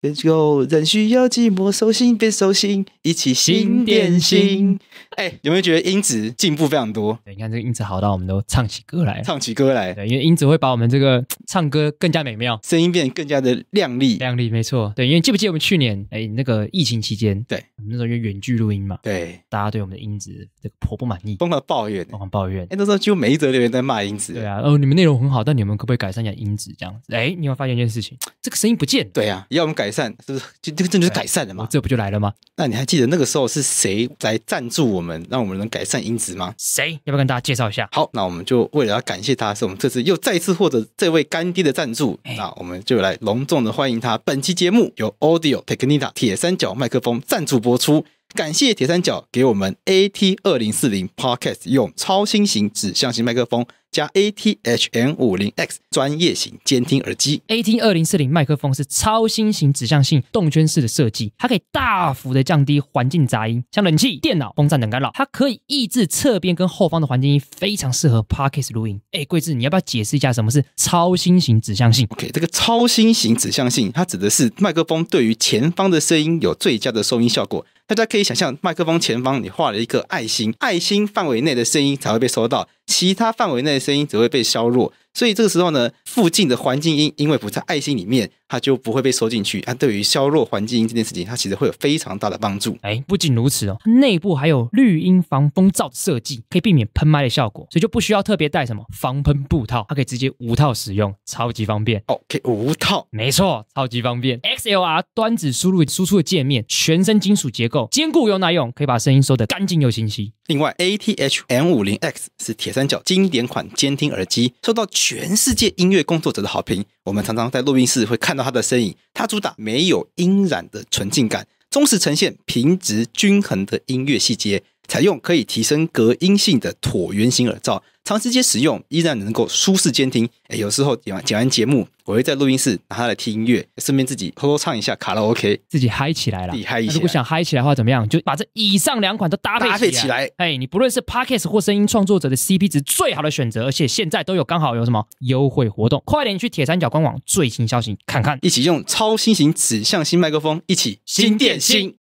变旧，人需要寂寞，收心变收心，一起心电心。哎，有没有觉得音质进步非常多？对，你看这个音质好到我们都唱起歌来，唱起歌来。对，因为音质会把我们这个唱歌更加美妙，声音变得更加的亮丽。亮丽，没错。对，因为记不记得我们去年哎那个疫情期间，对，我们那时候因为远距录音嘛，对，大家对我们的音质这个颇不满意，疯狂抱怨，疯狂抱怨。哎，那时候几乎每一则留言在骂音质。对啊，哦，你们内容很好，但你们可不可以改善一下音质这样子？哎，你有有发现一件事情，这个声音不见。对啊，要我们改。改善 就是就这个政是改善的嘛，这不就来了吗？那你还记得那个时候是谁来赞助我们，让我们能改善音质吗？谁要不要跟大家介绍一下？好，那我们就为了要感谢他，是我们这次又再次获得这位干爹的赞助，那我们就来隆重的欢迎他。本期节目由 Audio Technica 铁三角麦克风赞助播出。感谢铁三角给我们 A T 二零四零 p o d k e s 用超新型指向性麦克风加 A T H N 五零 X 专业型监听耳机。A T 二零四零麦克风是超新型指向性动圈式的设计，它可以大幅的降低环境杂音，像冷气、电脑、风扇等干扰。它可以抑制侧边跟后方的环境音，非常适合 p o d k e s 录音。哎，贵志，你要不要解释一下什么是超新型指向性？OK，这个超新型指向性，它指的是麦克风对于前方的声音有最佳的收音效果。大家可以想象，麦克风前方你画了一个爱心，爱心范围内的声音才会被收到。其他范围内的声音只会被削弱，所以这个时候呢，附近的环境音因为不在爱心里面，它就不会被收进去。它对于削弱环境音这件事情，它其实会有非常大的帮助。哎，不仅如此哦，内部还有绿音防风罩设计，可以避免喷麦的效果，所以就不需要特别带什么防喷布套，它可以直接无套使用，超级方便。OK，无套，没错，超级方便。XLR 端子输入输出的界面，全身金属结构，坚固又耐用，可以把声音收得干净又清晰。另外，ATH M 五零 X 是铁三角经典款监听耳机，受到全世界音乐工作者的好评。我们常常在录音室会看到它的身影。它主打没有音染的纯净感，忠实呈现平直均衡的音乐细节。采用可以提升隔音性的椭圆形耳罩，长时间使用依然能够舒适监听。有时候剪完剪完节目，我会在录音室拿它来听音乐，顺便自己偷偷唱一下卡拉 OK，自己嗨起来了，厉害！如果想嗨起来的话，怎么样？就把这以上两款都搭配起来。哎，你不论是 podcast 或声音创作者的 CP 值最好的选择，而且现在都有刚好有什么优惠活动，快点去铁三角官网最新消息看看，一起用超新型指向性麦克风，一起新电新。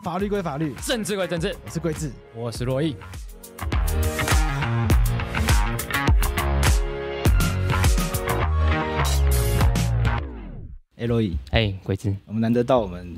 法律归法律，政治归政治。我是桂智，我是罗毅。哎，罗毅，哎，桂智，我们难得到我们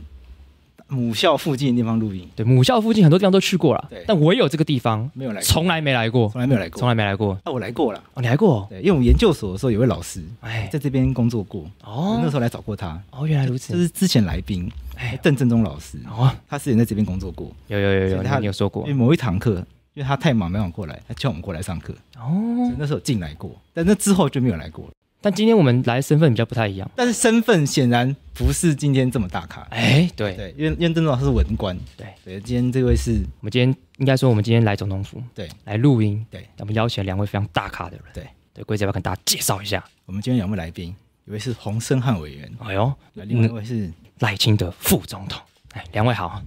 母校附近的地方录音。对，母校附近很多地方都去过了，但唯有这个地方没有来，从来没来过，从来没有来过，从来没来过。那我来过了，哦，你来过，对，因为我们研究所的时候有位老师，哎，在这边工作过，哦，那时候来找过他，哦，原来如此，就是之前来宾。哎，邓正中老师，哦，他之前在这边工作过，有有有有，他有说过。因为某一堂课，因为他太忙，没有过来，他叫我们过来上课。哦，那时候进来过，但那之后就没有来过了。但今天我们来身份比较不太一样，但是身份显然不是今天这么大咖。哎，对对，因为因为邓老师是文官，对对。今天这位是我们今天应该说我们今天来总统府，对，来录音，对。那我们邀请了两位非常大咖的人，对对，规则要跟大家介绍一下。我们今天两位来宾，一位是洪森汉委员，哎呦，来，另外一位是。赖清德副总统，哎，两位好。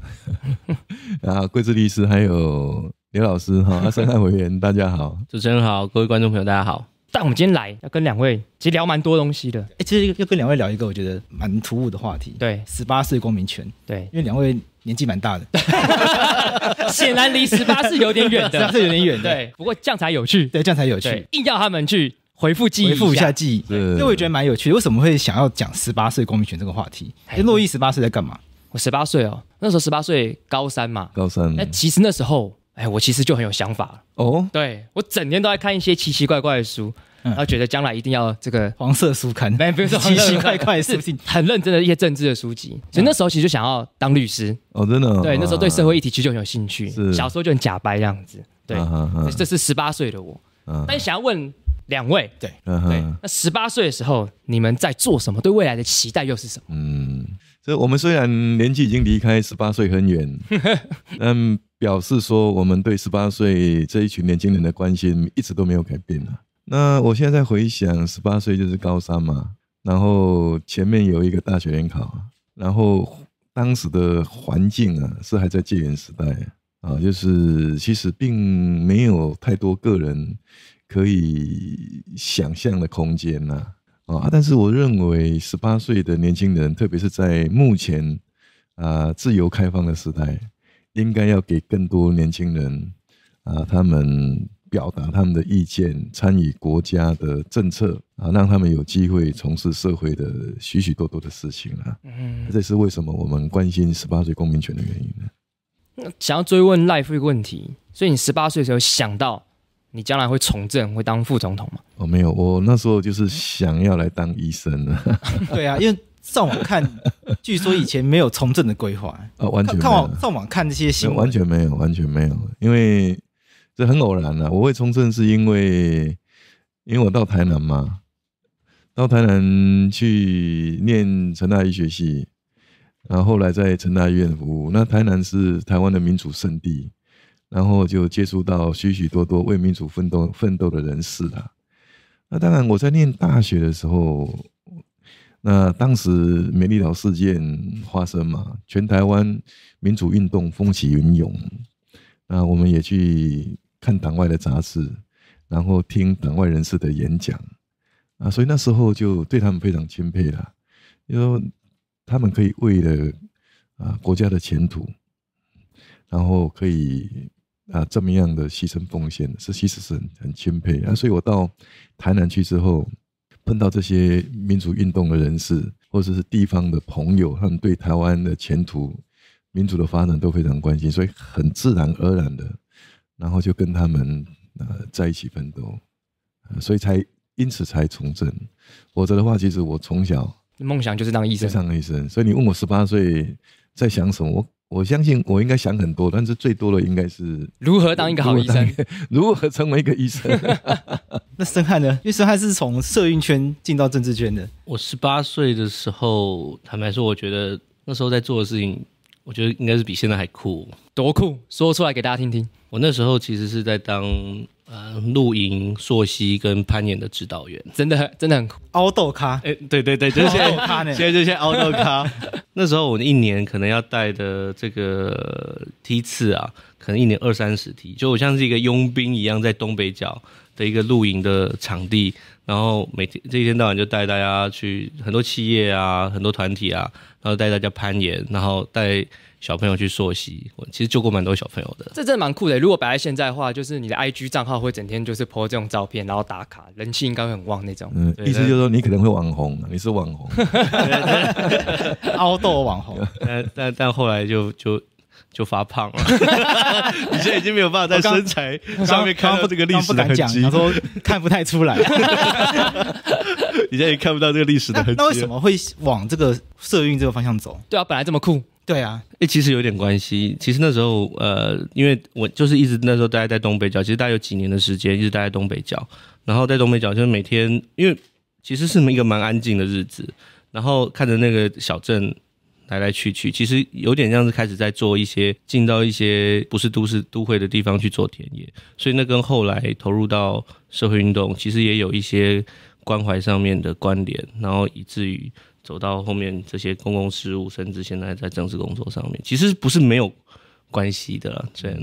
啊，桂枝律师还有刘老师哈，生态委员大家好，主持人好，各位观众朋友大家好。但我们今天来要跟两位其实聊蛮多东西的，哎，其实要跟两位聊一个我觉得蛮突兀的话题，对，十八岁公民权，对，因为两位年纪蛮大的，显然离十八岁有点远的，世有点远的，对，不过这样才有趣，对，这样才有趣，硬要他们去。回复记忆，复一下记忆，因为我觉得蛮有趣的。为什么会想要讲十八岁公民权这个话题？洛伊十八岁在干嘛？我十八岁哦，那时候十八岁高三嘛。高三那其实那时候，哎，我其实就很有想法哦。对，我整天都在看一些奇奇怪怪的书，然后觉得将来一定要这个黄色书刊，不是奇奇怪怪，是很认真的一些政治的书籍。所以那时候其实就想要当律师哦，真的。对，那时候对社会议题其实很有兴趣，小时候就很假这样子。对，这是十八岁的我。但想要问。两位对，对，那十八岁的时候，你们在做什么？对未来的期待又是什么？嗯，所以我们虽然年纪已经离开十八岁很远，但表示说我们对十八岁这一群年轻人的关心一直都没有改变啊。那我现在在回想，十八岁就是高三嘛，然后前面有一个大学联考，然后当时的环境啊，是还在戒严时代啊，就是其实并没有太多个人。可以想象的空间呐，啊！但是我认为，十八岁的年轻人，特别是在目前啊自由开放的时代，应该要给更多年轻人啊，他们表达他们的意见，参与国家的政策啊，让他们有机会从事社会的许许多多的事情啊。嗯，这是为什么我们关心十八岁公民权的原因。呢？想要追问赖夫一个问题，所以你十八岁的时候想到。你将来会从政，会当副总统吗？哦，没有，我那时候就是想要来当医生的。对啊，因为上网看，据说以前没有从政的规划啊，完全看网上网看这些新闻，完全没有，完全没有，因为这很偶然了。我会从政是因为，因为我到台南嘛，到台南去念成大医学系，然后后来在成大医院服务。那台南是台湾的民主圣地。然后就接触到许许多多为民主奋斗奋斗的人士啊！那当然，我在念大学的时候，那当时美丽岛事件发生嘛，全台湾民主运动风起云涌。那我们也去看党外的杂志，然后听党外人士的演讲啊，所以那时候就对他们非常钦佩了，因为他们可以为了啊国家的前途，然后可以。啊，这么样的牺牲奉献是其实是很很钦佩啊！所以我到台南去之后，碰到这些民族运动的人士，或者是地方的朋友，他们对台湾的前途、民族的发展都非常关心，所以很自然而然的，然后就跟他们呃在一起奋斗，所以才因此才从政。否则的话，其实我从小梦想就是当医生，当医生。所以你问我十八岁在想什么，我。我相信我应该想很多，但是最多的应该是如何当一个好医生，如何成为一个医生。那申汉呢？因为申汉是从社运圈进到政治圈的。我十八岁的时候，坦白说，我觉得那时候在做的事情，我觉得应该是比现在还酷。多酷？说出来给大家听听。我那时候其实是在当呃露营、溯溪跟攀岩的指导员，真的真的很酷。凹豆咖？哎，对对对，就是现在咖呢，现在就些凹豆咖。那时候我一年可能要带的这个梯次啊，可能一年二三十梯，就我像是一个佣兵一样，在东北角的一个露营的场地，然后每天这一天到晚就带大家去很多企业啊，很多团体啊，然后带大家攀岩，然后带。小朋友去溯溪，我其实救过蛮多小朋友的，这真的蛮酷的。如果摆在现在的话，就是你的 I G 账号会整天就是拍这种照片，然后打卡，人气应该很旺那种。嗯，意思就是说你可能会网红，你是网红，凹 凸网红。但但但后来就就就发胖了。你现在已经没有办法在身材上面看这个历史痕迹了，说看不太出来了。你现在也看不到这个历史的痕迹。那为什么会往这个社运这个方向走？对啊，本来这么酷。对啊，哎，其实有点关系。其实那时候，呃，因为我就是一直那时候待在东北角，其实概有几年的时间，一直待在东北角。然后在东北角，就是每天，因为其实是一个蛮安静的日子，然后看着那个小镇来来去去，其实有点像是开始在做一些进到一些不是都市都会的地方去做田野。所以那跟后来投入到社会运动，其实也有一些关怀上面的关联，然后以至于。走到后面这些公共事务，甚至现在在政治工作上面，其实不是没有关系的，所以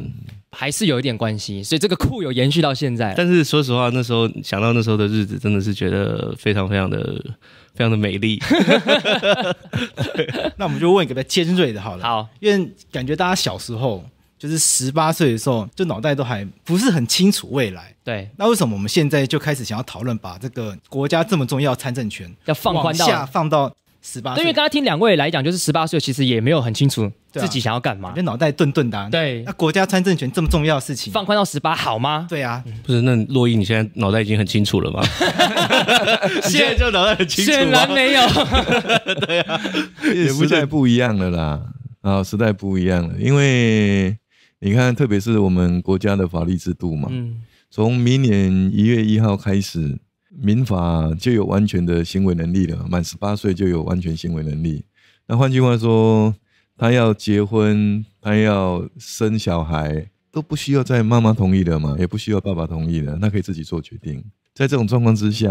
还是有一点关系。所以这个酷有延续到现在。但是说实话，那时候想到那时候的日子，真的是觉得非常非常的非常的美丽。那我们就问一个比较尖锐的，好了，因为感觉大家小时候。就是十八岁的时候，就脑袋都还不是很清楚未来。对，那为什么我们现在就开始想要讨论把这个国家这么重要参政权要放宽到下，放到十八？因为刚刚听两位来讲，就是十八岁其实也没有很清楚自己想要干嘛，就脑袋钝钝的。对，那国家参政权这么重要的事情，放宽到十八好吗？对啊，不是那洛伊，你现在脑袋已经很清楚了吗？现在就脑袋很清楚显然没有。对呀，不再不一样了啦啊，时代不一样了，因为。你看，特别是我们国家的法律制度嘛，从明年一月一号开始，民法就有完全的行为能力了，满十八岁就有完全行为能力。那换句话说，他要结婚，他要生小孩，都不需要在妈妈同意的嘛，也不需要爸爸同意的，那可以自己做决定。在这种状况之下，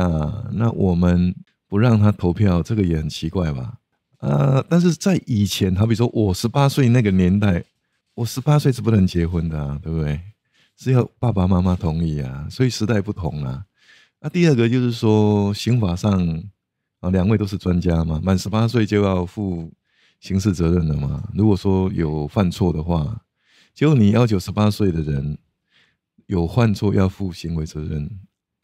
那我们不让他投票，这个也很奇怪吧？呃，但是在以前，好比说我十八岁那个年代。我十八岁是不能结婚的，对不对？是要爸爸妈妈同意啊。所以时代不同啊。那第二个就是说，刑法上啊，两位都是专家嘛，满十八岁就要负刑事责任了嘛。如果说有犯错的话，就你要求十八岁的人有犯错要负行为责任，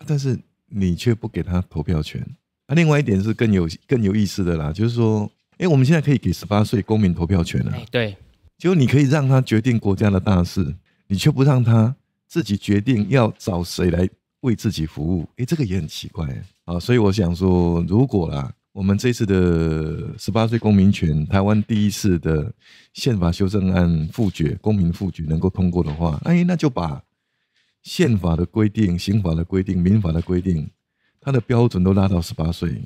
但是你却不给他投票权。那另外一点是更有更有意思的啦，就是说，哎，我们现在可以给十八岁公民投票权了。对。就你可以让他决定国家的大事，你却不让他自己决定要找谁来为自己服务，诶，这个也很奇怪啊。所以我想说，如果啦，我们这次的十八岁公民权，台湾第一次的宪法修正案复决，公民复决能够通过的话，哎，那就把宪法的规定、刑法的规定、民法的规定，它的标准都拉到十八岁。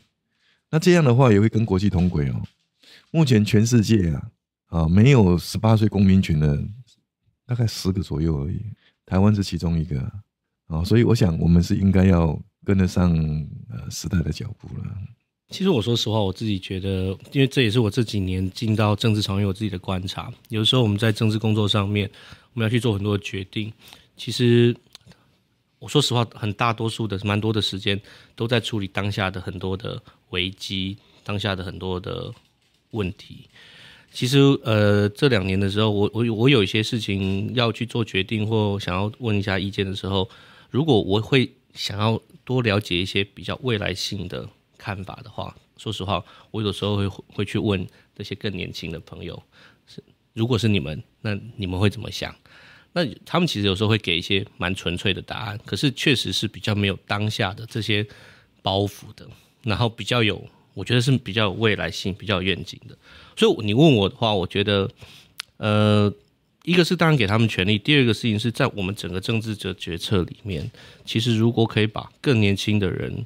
那这样的话也会跟国际同轨哦。目前全世界啊。啊，没有十八岁公民权的大概十个左右而已，台湾是其中一个啊，所以我想我们是应该要跟得上呃时代的脚步了。其实我说实话，我自己觉得，因为这也是我这几年进到政治场域，我自己的观察，有时候我们在政治工作上面，我们要去做很多决定。其实我说实话，很大多数的、蛮多的时间，都在处理当下的很多的危机，当下的很多的问题。其实，呃，这两年的时候，我我我有一些事情要去做决定或想要问一下意见的时候，如果我会想要多了解一些比较未来性的看法的话，说实话，我有时候会会去问那些更年轻的朋友。是，如果是你们，那你们会怎么想？那他们其实有时候会给一些蛮纯粹的答案，可是确实是比较没有当下的这些包袱的，然后比较有，我觉得是比较有未来性、比较有愿景的。所以你问我的话，我觉得，呃，一个是当然给他们权利，第二个事情是在我们整个政治的决策里面，其实如果可以把更年轻的人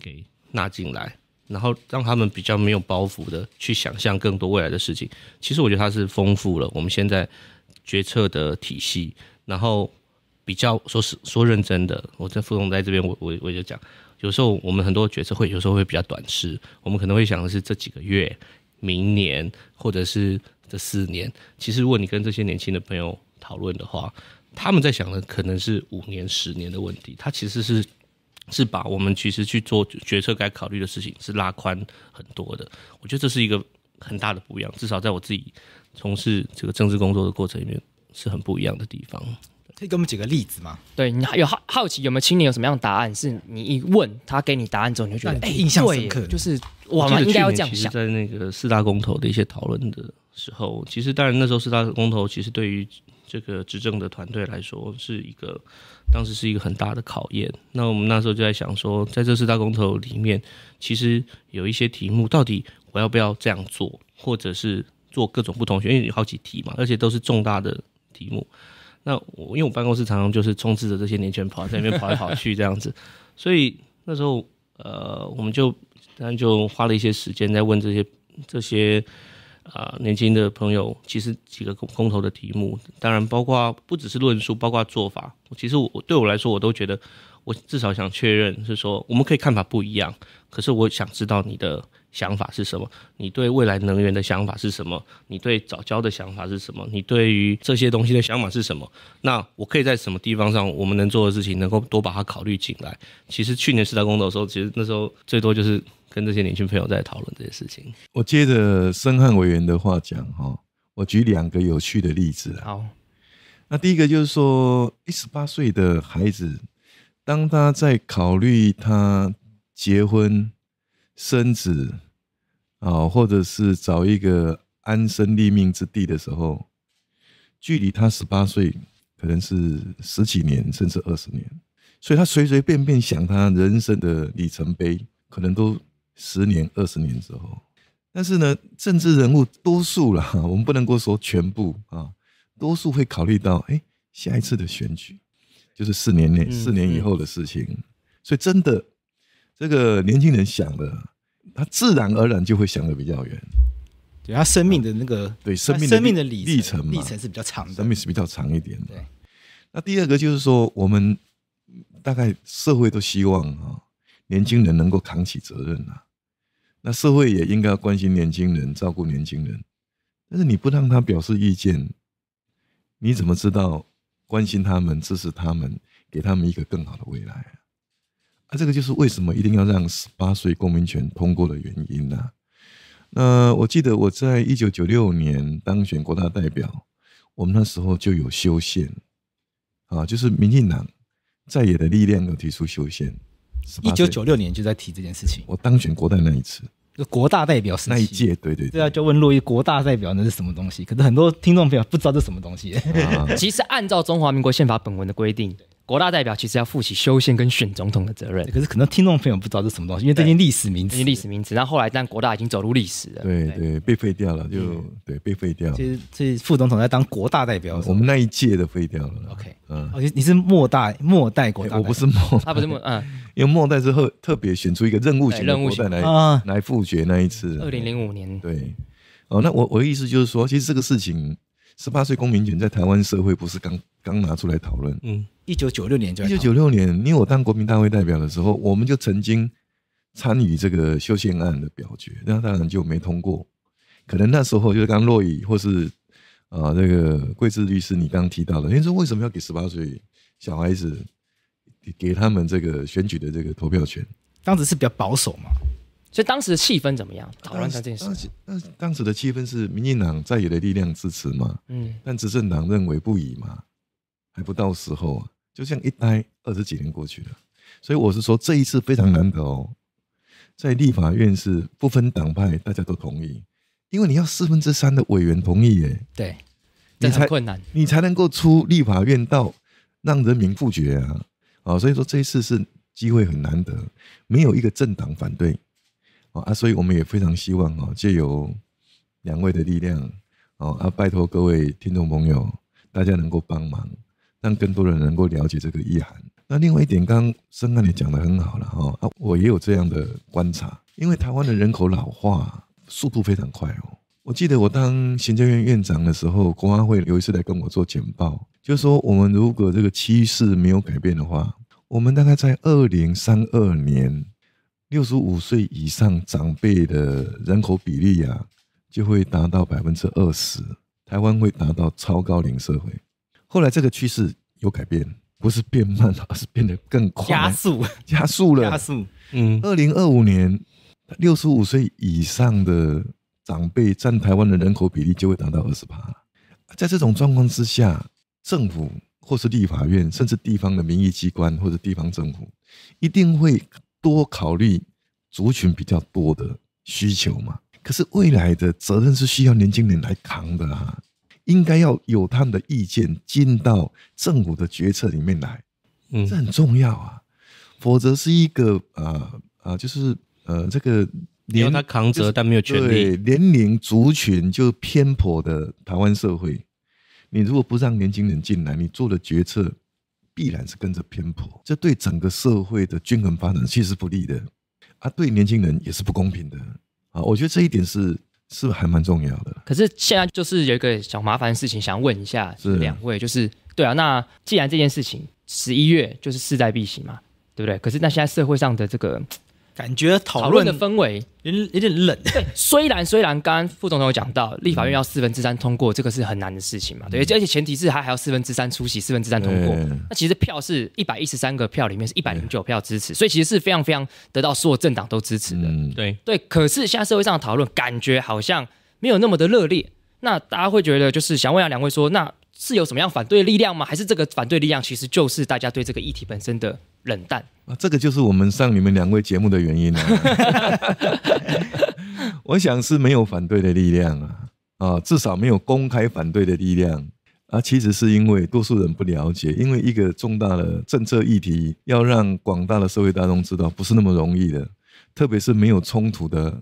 给纳进来，然后让他们比较没有包袱的去想象更多未来的事情，其实我觉得它是丰富了我们现在决策的体系。然后比较说是说认真的，我在副总在这边，我我我就讲，有时候我们很多决策会有时候会比较短视，我们可能会想的是这几个月。明年，或者是这四年，其实如果你跟这些年轻的朋友讨论的话，他们在想的可能是五年、十年的问题。他其实是是把我们其实去做决策该考虑的事情是拉宽很多的。我觉得这是一个很大的不一样，至少在我自己从事这个政治工作的过程里面，是很不一样的地方。可以给我们举个例子吗？对你有好好奇有没有青年有什么样的答案？是你一问他给你答案之后，你就觉得哎，印象深刻，就是。我们应该要这样想，在那个四大公投的一些讨论的时候，其实当然那时候四大公投其实对于这个执政的团队来说是一个，当时是一个很大的考验。那我们那时候就在想说，在这四大公投里面，其实有一些题目，到底我要不要这样做，或者是做各种不同选，因为有好几题嘛，而且都是重大的题目。那我因为我办公室常常就是充斥着这些年轻人跑在那边跑来跑去这样子，所以那时候呃，我们就。当然，就花了一些时间在问这些这些啊年轻的朋友，其实几个公投的题目，当然包括不只是论述，包括做法。其实我对我来说，我都觉得，我至少想确认是说，我们可以看法不一样，可是我想知道你的。想法是什么？你对未来能源的想法是什么？你对早教的想法是什么？你对于这些东西的想法是什么？那我可以在什么地方上，我们能做的事情，能够多把它考虑进来？其实去年时大工作的时候，其实那时候最多就是跟这些年轻朋友在讨论这些事情。我接着申汉委员的话讲哈，我举两个有趣的例子。好，那第一个就是说，一十八岁的孩子，当他在考虑他结婚。生子啊，或者是找一个安身立命之地的时候，距离他十八岁可能是十几年，甚至二十年，所以他随随便便想他人生的里程碑，可能都十年、二十年之后。但是呢，政治人物多数了，我们不能够说全部啊，多数会考虑到，哎，下一次的选举就是四年内、四年以后的事情，所以真的，这个年轻人想的。他自然而然就会想的比较远，对他生命的那个对生命生命的历历程历程是比较长的，生命是比较长一点的。那第二个就是说，我们大概社会都希望啊，年轻人能够扛起责任啊，那社会也应该关心年轻人，照顾年轻人。但是你不让他表示意见，你怎么知道关心他们、支持他们、给他们一个更好的未来？那这个就是为什么一定要让十八岁公民权通过的原因呢？那我记得我在一九九六年当选国大代表，我们那时候就有修宪啊，就是民进党在野的力量有提出修宪。一九九六年就在提这件事情。我当选国代那一次，国大代表是那一届，对对对啊，就问洛易国大代表那是什么东西？可是很多听众朋友不知道这什么东西。其实按照中华民国宪法本文的规定。国大代表其实要负起修宪跟选总统的责任，可是可能听众朋友不知道这什么东西，因为这件历史名词，最历史名词。然后后来，但国大已经走入历史了。对对，被废掉了，就对被废掉了。其实这副总统在当国大代表。我们那一届的废掉了。OK，嗯，哦，你是末代末代国大，我不是末，代，他不是末，嗯，因为末代是特特别选出一个任务型任务型来来复决那一次。二零零五年。对，哦，那我我的意思就是说，其实这个事情，十八岁公民权在台湾社会不是刚刚拿出来讨论，嗯。一九九六年就一九九六年，因为我当国民大会代表的时候，我们就曾经参与这个修宪案的表决，那当然就没通过。可能那时候就是刚落雨，或是啊，那个桂枝律师你刚提到的，你说为什么要给十八岁小孩子给他们这个选举的这个投票权？当时是比较保守嘛，所以当时的气氛怎么样？讨论这件事情。那当时的气氛是民进党在野的力量支持嘛？嗯。但执政党认为不宜嘛？还不到时候啊，就这样一待二十几年过去了，所以我是说这一次非常难得哦，在立法院是不分党派，大家都同意，因为你要四分之三的委员同意，耶，对，你才困难，你才能够出立法院到让人民复决啊，啊，所以说这一次是机会很难得，没有一个政党反对，啊啊，所以我们也非常希望啊，借由两位的力量，哦啊，拜托各位听众朋友，大家能够帮忙。让更多人能够了解这个意涵。那另外一点，刚刚深爱你讲的很好了哈啊，我也有这样的观察，因为台湾的人口老化速度非常快哦。我记得我当行政院院长的时候，国安会有一次来跟我做简报，就说我们如果这个趋势没有改变的话，我们大概在二零三二年，六十五岁以上长辈的人口比例呀，就会达到百分之二十，台湾会达到超高龄社会。后来这个趋势有改变，不是变慢，而是变得更快，加速，加速了。加速，嗯，二零二五年六十五岁以上的长辈占台湾的人口比例就会达到二十八。在这种状况之下，政府或是立法院，甚至地方的民意机关或者地方政府，一定会多考虑族群比较多的需求嘛。可是未来的责任是需要年轻人来扛的啦。应该要有他们的意见进到政府的决策里面来，嗯，这很重要啊，否则是一个啊啊，就是呃，这个你让他扛责但没有权利，年龄族群就偏颇的台湾社会。你如果不让年轻人进来，你做的决策必然是跟着偏颇，这对整个社会的均衡发展其实不利的啊，对年轻人也是不公平的啊。我觉得这一点是。是还蛮重要的，可是现在就是有一个小麻烦的事情，想问一下两位，就是对啊，那既然这件事情十一月就是势在必行嘛，对不对？可是那现在社会上的这个。感觉讨论的氛围有有点冷。对，虽然虽然刚刚副总统有讲到立法院要四分之三通过，这个是很难的事情嘛。对，而且前提是他还要四分之三出席，四分之三通过。那其实票是一百一十三个票里面是一百零九票支持，所以其实是非常非常得到所有政党都支持的。对对，可是现在社会上的讨论感觉好像没有那么的热烈。那大家会觉得就是想问下两位说，那是有什么样反对力量吗？还是这个反对力量其实就是大家对这个议题本身的冷淡？啊，这个就是我们上你们两位节目的原因啊！我想是没有反对的力量啊，啊，至少没有公开反对的力量啊。其实是因为多数人不了解，因为一个重大的政策议题要让广大的社会大众知道，不是那么容易的，特别是没有冲突的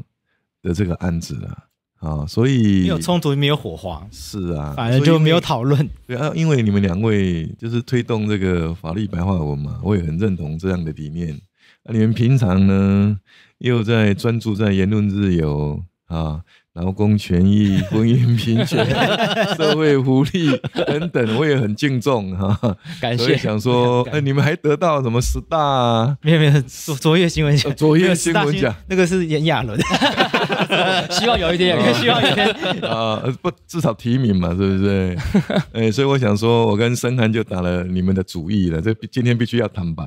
的这个案子啊。啊，所以没有冲突，没有火花，是啊，反正就没有讨论。对啊，因为你们两位就是推动这个法律白话文嘛，我也很认同这样的理念。那你们平常呢，又在专注在言论自由啊。劳工权益、婚姻平权、社会福利等等，我也很敬重哈。感谢。想说，哎，你们还得到什么十大？没有没有，卓卓越新闻奖，卓越新闻奖。那个是炎亚伦。希望有一天，希望有一天。啊，不，至少提名嘛，是不是？哎，所以我想说，我跟申涵就打了你们的主意了。这今天必须要坦白。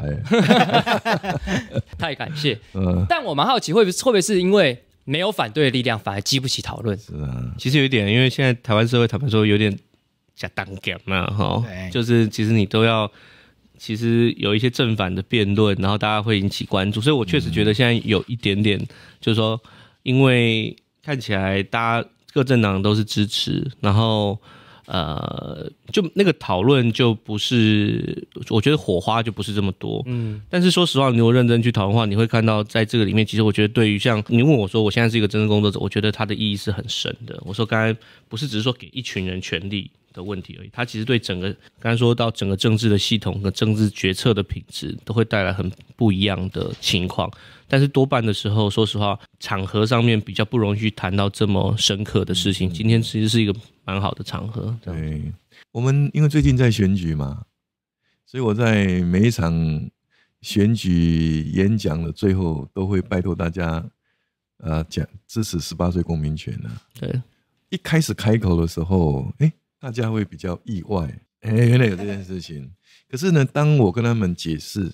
太感谢。嗯。但我蛮好奇，会会不会是因为？没有反对的力量，反而激不起讨论。是啊，其实有一点，因为现在台湾社会坦白说有点加当梗嘛，哈，就是其实你都要其实有一些正反的辩论，然后大家会引起关注。所以我确实觉得现在有一点点，就是说，因为看起来大家各政党都是支持，然后。呃，就那个讨论就不是，我觉得火花就不是这么多。嗯，但是说实话，你如果认真去讨论的话，你会看到在这个里面，其实我觉得对于像你问我说，我现在是一个真正工作者，我觉得它的意义是很深的。我说，刚才不是只是说给一群人权利。的问题而已，它其实对整个刚才说到整个政治的系统和政治决策的品质，都会带来很不一样的情况。但是多半的时候，说实话，场合上面比较不容易谈到这么深刻的事情。今天其实是一个蛮好的场合。对，我们因为最近在选举嘛，所以我在每一场选举演讲的最后，都会拜托大家，呃，讲支持十八岁公民权呢。对，一开始开口的时候，哎。大家会比较意外，哎，原来有这件事情。可是呢，当我跟他们解释，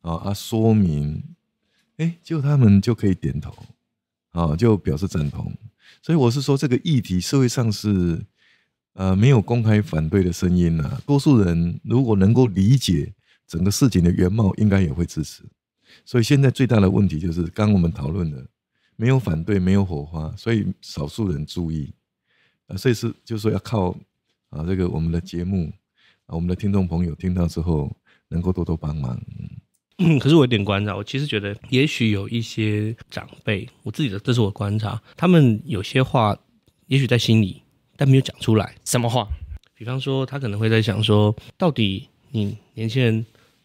啊，说明，哎，就他们就可以点头，啊，就表示赞同。所以我是说，这个议题社会上是，呃，没有公开反对的声音呐。多数人如果能够理解整个事情的原貌，应该也会支持。所以现在最大的问题就是，刚我们讨论的，没有反对，没有火花，所以少数人注意，啊，所以是就是说要靠。啊，这个我们的节目，啊，我们的听众朋友听到之后能够多多帮忙。嗯，可是我有点观察，我其实觉得，也许有一些长辈，我自己的，这是我观察，他们有些话，也许在心里，但没有讲出来。什么话？比方说，他可能会在想说，到底你年轻人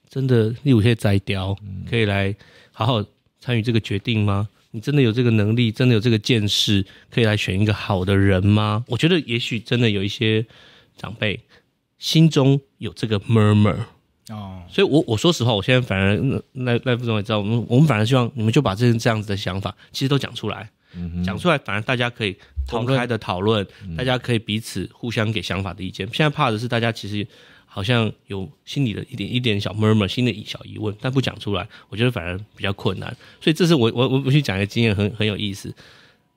真的你有些宰雕，可以来好好参与这个决定吗？你真的有这个能力，真的有这个见识，可以来选一个好的人吗？我觉得，也许真的有一些。长辈心中有这个 murmur，哦，所以，我我说实话，我现在反而那那副总也知道，我们我们反而希望你们就把这这样子的想法，其实都讲出来，讲出来，反而大家可以同开的讨论，大家可以彼此互相给想法的意见。现在怕的是大家其实好像有心里的一点一点小 murmur，新的小疑问，但不讲出来，我觉得反而比较困难。所以这是我我我我去讲一个经验，很很有意思。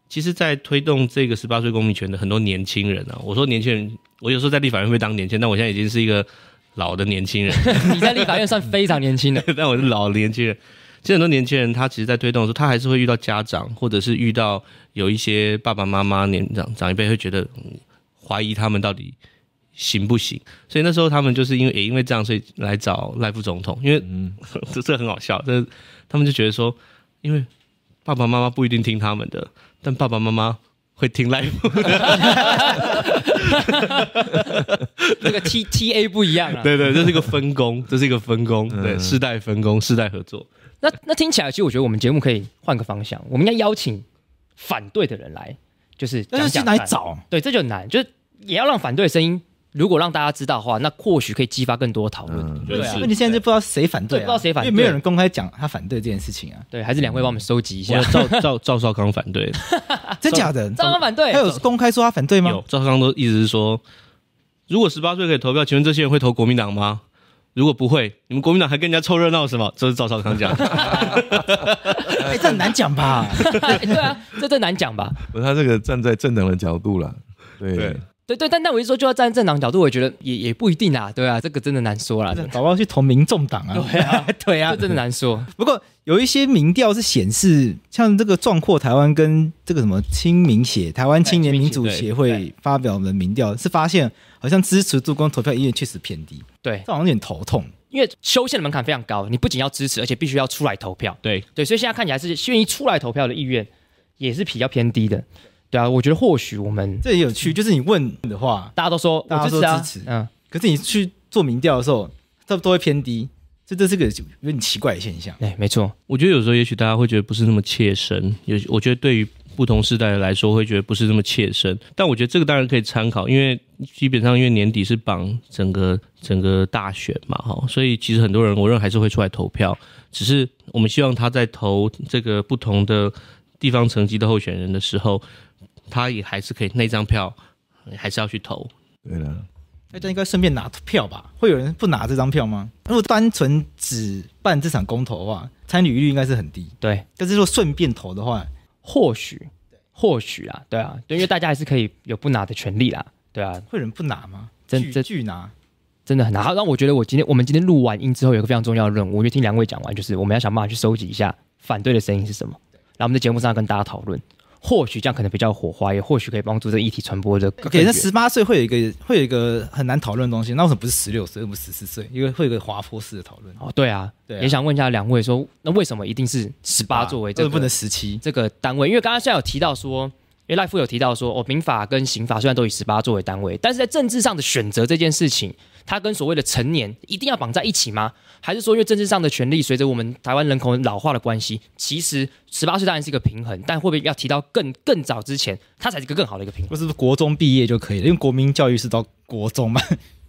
其实，在推动这个十八岁公民权的很多年轻人啊，我说年轻人，我有时候在立法院会当年轻人，但我现在已经是一个老的年轻人。你在立法院算非常年轻的，但我是老年轻人。其实很多年轻人，他其实，在推动的时候，他还是会遇到家长，或者是遇到有一些爸爸妈妈年长长一辈会觉得怀疑他们到底行不行。所以那时候，他们就是因为也因为这样，所以来找赖副总统，因为这 这很好笑，这他们就觉得说，因为爸爸妈妈不一定听他们的。但爸爸妈妈会听 live，那个 T T A 不一样啊。对对，这是一个分工，这是一个分工，对，世代分工，世代合作。那那听起来，其实我觉得我们节目可以换个方向，我们应该邀请反对的人来，就是但是去哪里找？对，这就难，就是也要让反对的声音。如果让大家知道的话，那或许可以激发更多讨论。对啊，问题现在就不知道谁反对，不知道谁反对，因为没有人公开讲他反对这件事情啊。对，还是两位帮我们收集一下。赵赵赵少康反对，真假的？赵少康反对，他有公开说他反对吗？有，赵少康都一直说，如果十八岁可以投票，请问这些人会投国民党吗？如果不会，你们国民党还跟人家凑热闹是吗？这是赵少康讲。哎，这难讲吧？对啊，这这难讲吧？不是他这个站在正党的角度了，对。对对，但但我一说就要站在政党角度，我觉得也也不一定啊，对啊，这个真的难说啦。搞不好去投民众党啊，对啊，对啊，真的难说。不过有一些民调是显示，像这个壮阔台湾跟这个什么青民协台湾青年民主协会发表的民调，是发现好像支持杜光投票意愿确实偏低。对，这好像有点头痛，因为修宪的门槛非常高，你不仅要支持，而且必须要出来投票。对对，所以现在看起来是愿意出来投票的意愿也是比较偏低的。啊，我觉得或许我们这也有趣，就是你问的话，大家都说，大家都支持，嗯，可是你去做民调的时候，都都会偏低，这这这个有点奇怪的现象。哎，没错，我觉得有时候也许大家会觉得不是那么切身，有我觉得对于不同时代来说会觉得不是那么切身，但我觉得这个当然可以参考，因为基本上因为年底是绑整个整个大选嘛，哈，所以其实很多人我认为还是会出来投票，只是我们希望他在投这个不同的地方层级的候选人的时候。他也还是可以那张票，还是要去投。对的，大家应该顺便拿票吧？会有人不拿这张票吗？如果单纯只办这场公投的话，参与率应该是很低。对，但是说顺便投的话，或许，或许啊，对啊，对，因为大家还是可以有不拿的权利啦，对啊。会人不拿吗？真巨拿，真的很拿。然那我觉得我今天我们今天录完音之后，有一个非常重要的任务，我就听两位讲完，就是我们要想办法去收集一下反对的声音是什么，后我们在节目上跟大家讨论。或许这样可能比较火花，也或许可以帮助这个议题传播的。可是十八岁会有一个会有一个很难讨论的东西，那为什么不是十六岁，而不是十四岁？因为会有一个滑坡式的讨论。哦，对啊，也想问一下两位，说那为什么一定是十八作为这个不能十七这个单位？因为刚刚现在有提到说，赖夫有提到说，哦，民法跟刑法虽然都以十八作为单位，但是在政治上的选择这件事情。它跟所谓的成年一定要绑在一起吗？还是说，因为政治上的权利随着我们台湾人口老化的关系，其实十八岁当然是一个平衡，但会不会要提到更更早之前，它才是一个更好的一个平衡？不是国中毕业就可以了，因为国民教育是到国中嘛。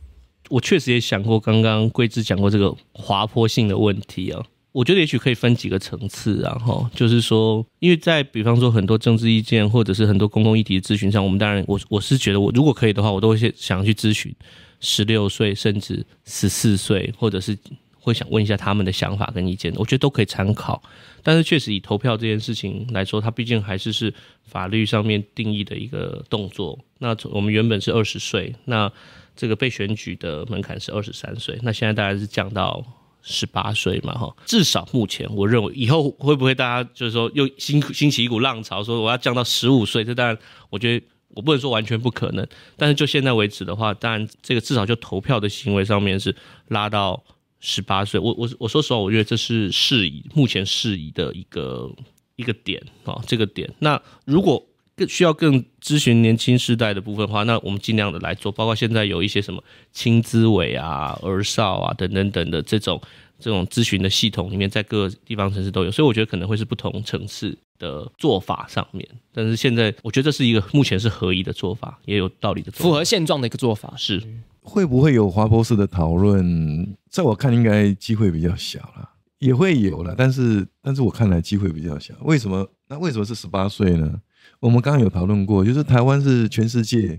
我确实也想过，刚刚桂枝讲过这个滑坡性的问题啊。我觉得也许可以分几个层次，然后就是说，因为在比方说很多政治意见或者是很多公共议题的咨询上，我们当然我我是觉得，我如果可以的话，我都会想要去咨询。十六岁甚至十四岁，或者是会想问一下他们的想法跟意见，我觉得都可以参考。但是确实以投票这件事情来说，它毕竟还是是法律上面定义的一个动作。那我们原本是二十岁，那这个被选举的门槛是二十三岁，那现在大概是降到十八岁嘛，哈。至少目前我认为，以后会不会大家就是说又兴兴起一股浪潮，说我要降到十五岁？这当然，我觉得。我不能说完全不可能，但是就现在为止的话，当然这个至少就投票的行为上面是拉到十八岁。我我我说实话，我觉得这是适宜目前适宜的一个一个点啊，这个点。那如果更需要更咨询年轻世代的部分的话，那我们尽量的来做，包括现在有一些什么青资委啊、儿少啊等等等的这种。这种咨询的系统里面，在各个地方城市都有，所以我觉得可能会是不同层次的做法上面。但是现在，我觉得这是一个目前是合宜的做法，也有道理的，符合现状的一个做法是。会不会有滑坡式的讨论？在我看，应该机会比较小了。也会有了，但是，但是我看来机会比较小。为什么？那为什么是十八岁呢？我们刚刚有讨论过，就是台湾是全世界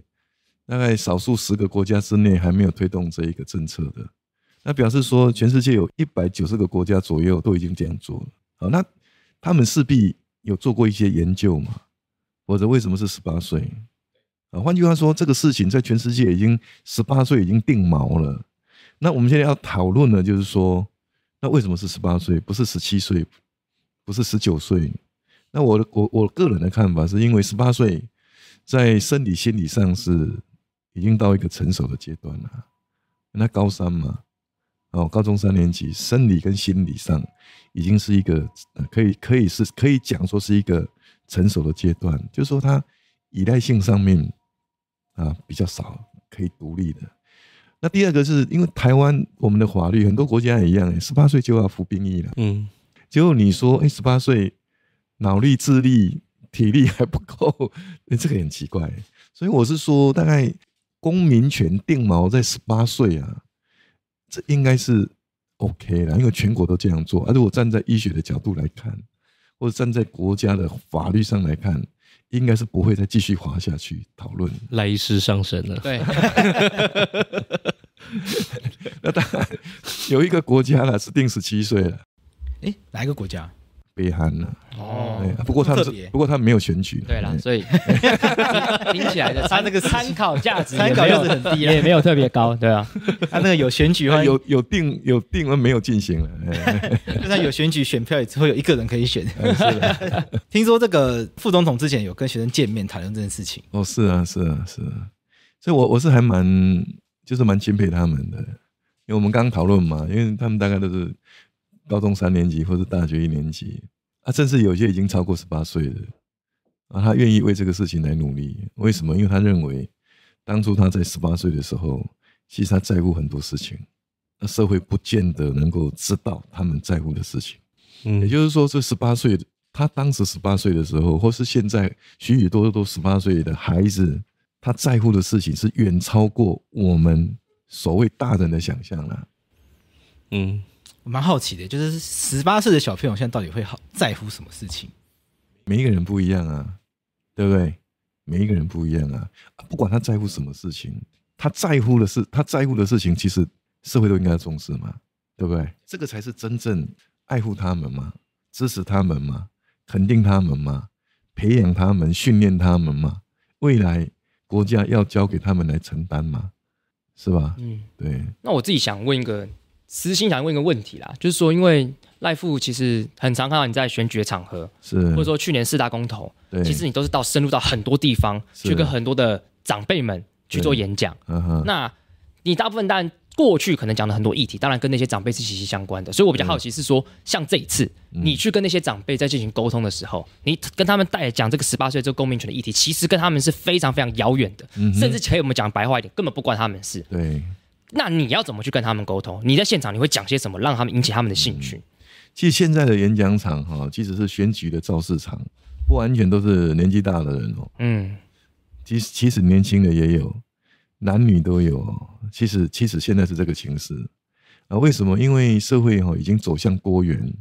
大概少数十个国家之内还没有推动这一个政策的。那表示说，全世界有一百九十个国家左右都已经这样做了。好，那他们势必有做过一些研究嘛？或者为什么是十八岁？啊，换句话说，这个事情在全世界已经十八岁已经定锚了。那我们现在要讨论的，就是说，那为什么是十八岁？不是十七岁？不是十九岁？那我我我个人的看法是，因为十八岁在生理心理上是已经到一个成熟的阶段了。那高三嘛。哦，高中三年级，生理跟心理上已经是一个可以可以是可以讲说是一个成熟的阶段，就是说他依赖性上面啊比较少，可以独立的。那第二个是因为台湾我们的法律很多国家也一样十八岁就要服兵役了。嗯，结果你说哎，十八岁脑力、智力、体力还不够，哎，这个很奇怪。所以我是说，大概公民权定锚在十八岁啊。这应该是 OK 了，因为全国都这样做。而且我站在医学的角度来看，或者站在国家的法律上来看，应该是不会再继续滑下去。讨论来势上升了，对。那当然有一个国家了，是定十七岁了。哎，哪一个国家？悲惨了哦，不过他们不过他没有选举，对了，所以 听起来的，他那个参考价值参考又是很低，也没有特别高，对啊，他那个有选举有有定有定而没有进行了，就算 有选举，选票也只会有一个人可以选。听说这个副总统之前有跟学生见面谈论这件事情。哦，是啊，是啊，是啊，所以我我是还蛮就是蛮钦佩他们的，因为我们刚刚讨论嘛，因为他们大概都是。高中三年级或者大学一年级，啊，甚至有些已经超过十八岁了，啊，他愿意为这个事情来努力，为什么？因为他认为，当初他在十八岁的时候，其实他在乎很多事情，那社会不见得能够知道他们在乎的事情，嗯，也就是说，这十八岁他当时十八岁的时候，或是现在许许多多十八岁的孩子，他在乎的事情是远超过我们所谓大人的想象了，嗯。蛮好奇的，就是十八岁的小朋友现在到底会好在乎什么事情？每一个人不一样啊，对不对？每一个人不一样啊，不管他在乎什么事情，他在乎的是他在乎的事情，其实社会都应该重视嘛，对不对？这个才是真正爱护他们嘛，支持他们嘛，肯定他们嘛，培养他们、训练他们嘛，未来国家要交给他们来承担嘛，是吧？嗯，对。那我自己想问一个。私心想问一个问题啦，就是说，因为赖富其实很常看到你在选举的场合，是或者说去年四大公投，对，其实你都是到深入到很多地方去跟很多的长辈们去做演讲。那你大部分当然过去可能讲了很多议题，当然跟那些长辈是息息相关。的，所以我比较好奇是说，像这一次你去跟那些长辈在进行沟通的时候，你跟他们带讲这个十八岁这个公民权的议题，其实跟他们是非常非常遥远的，甚至可以我们讲白话一点，根本不关他们事。对。那你要怎么去跟他们沟通？你在现场你会讲些什么，让他们引起他们的兴趣？其实现在的演讲场哈，即使是选举的造势场，不完全都是年纪大的人哦。嗯，其实其实年轻的也有，男女都有。其实其实现在是这个形势啊？为什么？因为社会哈已经走向多元，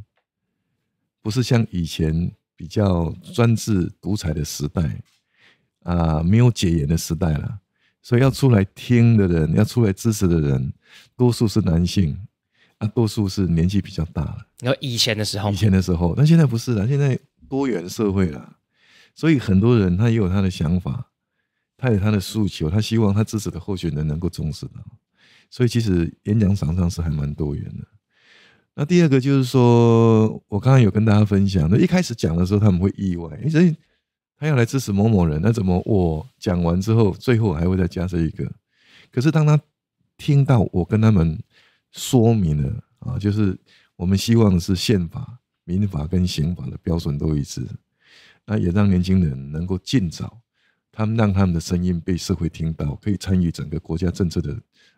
不是像以前比较专制独裁的时代啊，没有解严的时代了。所以要出来听的人，要出来支持的人，多数是男性，啊，多数是年纪比较大了。那以前的时候，以前的时候，但现在不是了，现在多元社会了，所以很多人他也有他的想法，他有他的诉求，他希望他支持的候选人能够重视到。所以其实演讲场上是还蛮多元的。那第二个就是说，我刚刚有跟大家分享，那一开始讲的时候他们会意外，所以。他要来支持某某人，那怎么我讲完之后，最后还会再加这一个？可是当他听到我跟他们说明了啊，就是我们希望是宪法、民法跟刑法的标准都一致，那也让年轻人能够尽早，他们让他们的声音被社会听到，可以参与整个国家政策的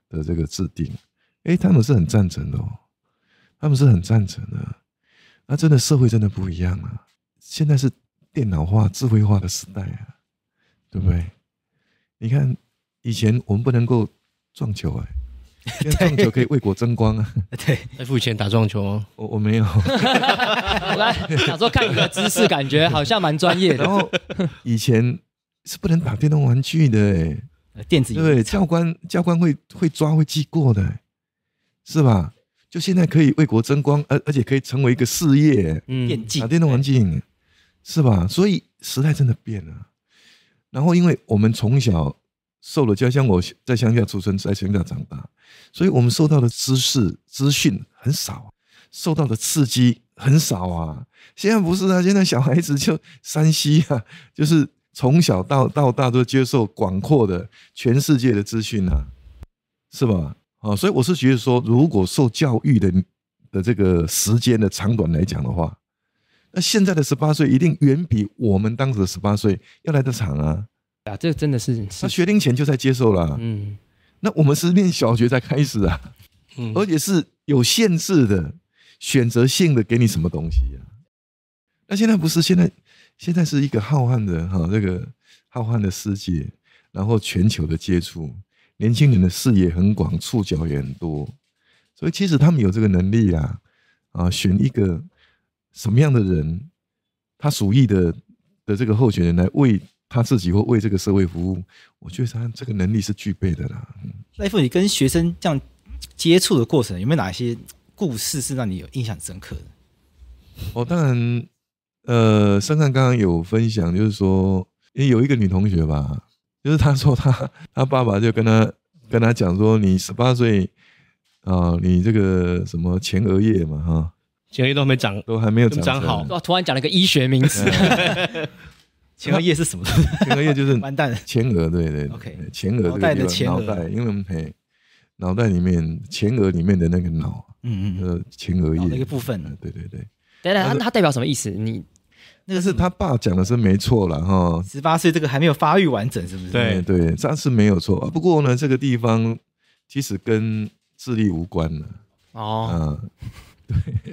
的这个制定。哎，他们是很赞成的，哦，他们是很赞成的。那真的社会真的不一样啊！现在是。电脑化、智慧化的时代啊，对不对？你看，以前我们不能够撞球，哎，现在撞球可以为国争光啊！对，在以前打撞球，我我没有。来，想说看你的姿势，感觉好像蛮专业的。然后以前是不能打电动玩具的，电子对教官教官会会抓会记过的，是吧？就现在可以为国争光，而而且可以成为一个事业，电竞打电动玩具。是吧？所以时代真的变了。然后，因为我们从小受了家乡，我在乡下出生，在乡下长大，所以我们受到的知识资讯很少，受到的刺激很少啊。现在不是啊，现在小孩子就山西，啊，就是从小到到大都接受广阔的全世界的资讯啊，是吧？啊，所以我是觉得说，如果受教育的的这个时间的长短来讲的话。那现在的十八岁一定远比我们当时的十八岁要来得长啊！啊，这真的是学龄前就在接受了。嗯，那我们是念小学才开始啊，嗯，而且是有限制的、选择性的给你什么东西啊？那现在不是？现在现在是一个浩瀚的哈，这个浩瀚的世界，然后全球的接触，年轻人的视野很广，触角也很多，所以其实他们有这个能力啊，啊，选一个。什么样的人，他属意的的这个候选人来为他自己或为这个社会服务，我觉得他这个能力是具备的啦。赖副，你跟学生这样接触的过程，有没有哪些故事是让你有印象深刻的？哦，当然，呃，珊珊刚刚有分享，就是说，有一个女同学吧，就是她说她，她爸爸就跟她跟她讲说，你十八岁啊，你这个什么前额叶嘛，哈。前额叶都没长，都还没有长好。哇！突然讲了一个医学名词，前额叶是什么？前额叶就是完蛋。前额，对对。OK，前额。脑袋的前额，因为我嘿，脑袋里面前额里面的那个脑，嗯嗯，呃，前额叶那个部分。对对对。那他它代表什么意思？你那个是他爸讲的是没错了哈。十八岁这个还没有发育完整，是不是？对对，这是没有错。不过呢，这个地方其实跟智力无关的。哦。嗯。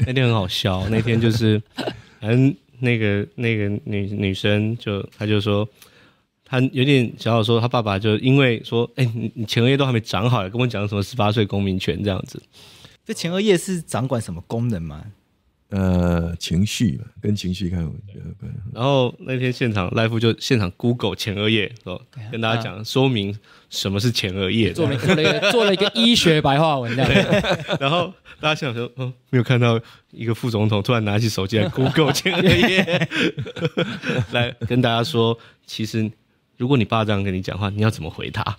那天很好笑，那天就是，反正那个那个女女生就她就说，她有点小小说，她爸爸就因为说，哎，你你前额叶都还没长好，跟我讲什么十八岁公民权这样子。这前额叶是掌管什么功能吗？呃，情绪吧，跟情绪看我觉然后那天现场，l i f e 就现场 Google 前额叶，说跟大家讲说明什么是前额叶，做了一个 做了一个医学白话文这样。然后大家想说，嗯，没有看到一个副总统突然拿起手机来 Google 前额叶，来跟大家说，其实。如果你爸这样跟你讲话，你要怎么回答？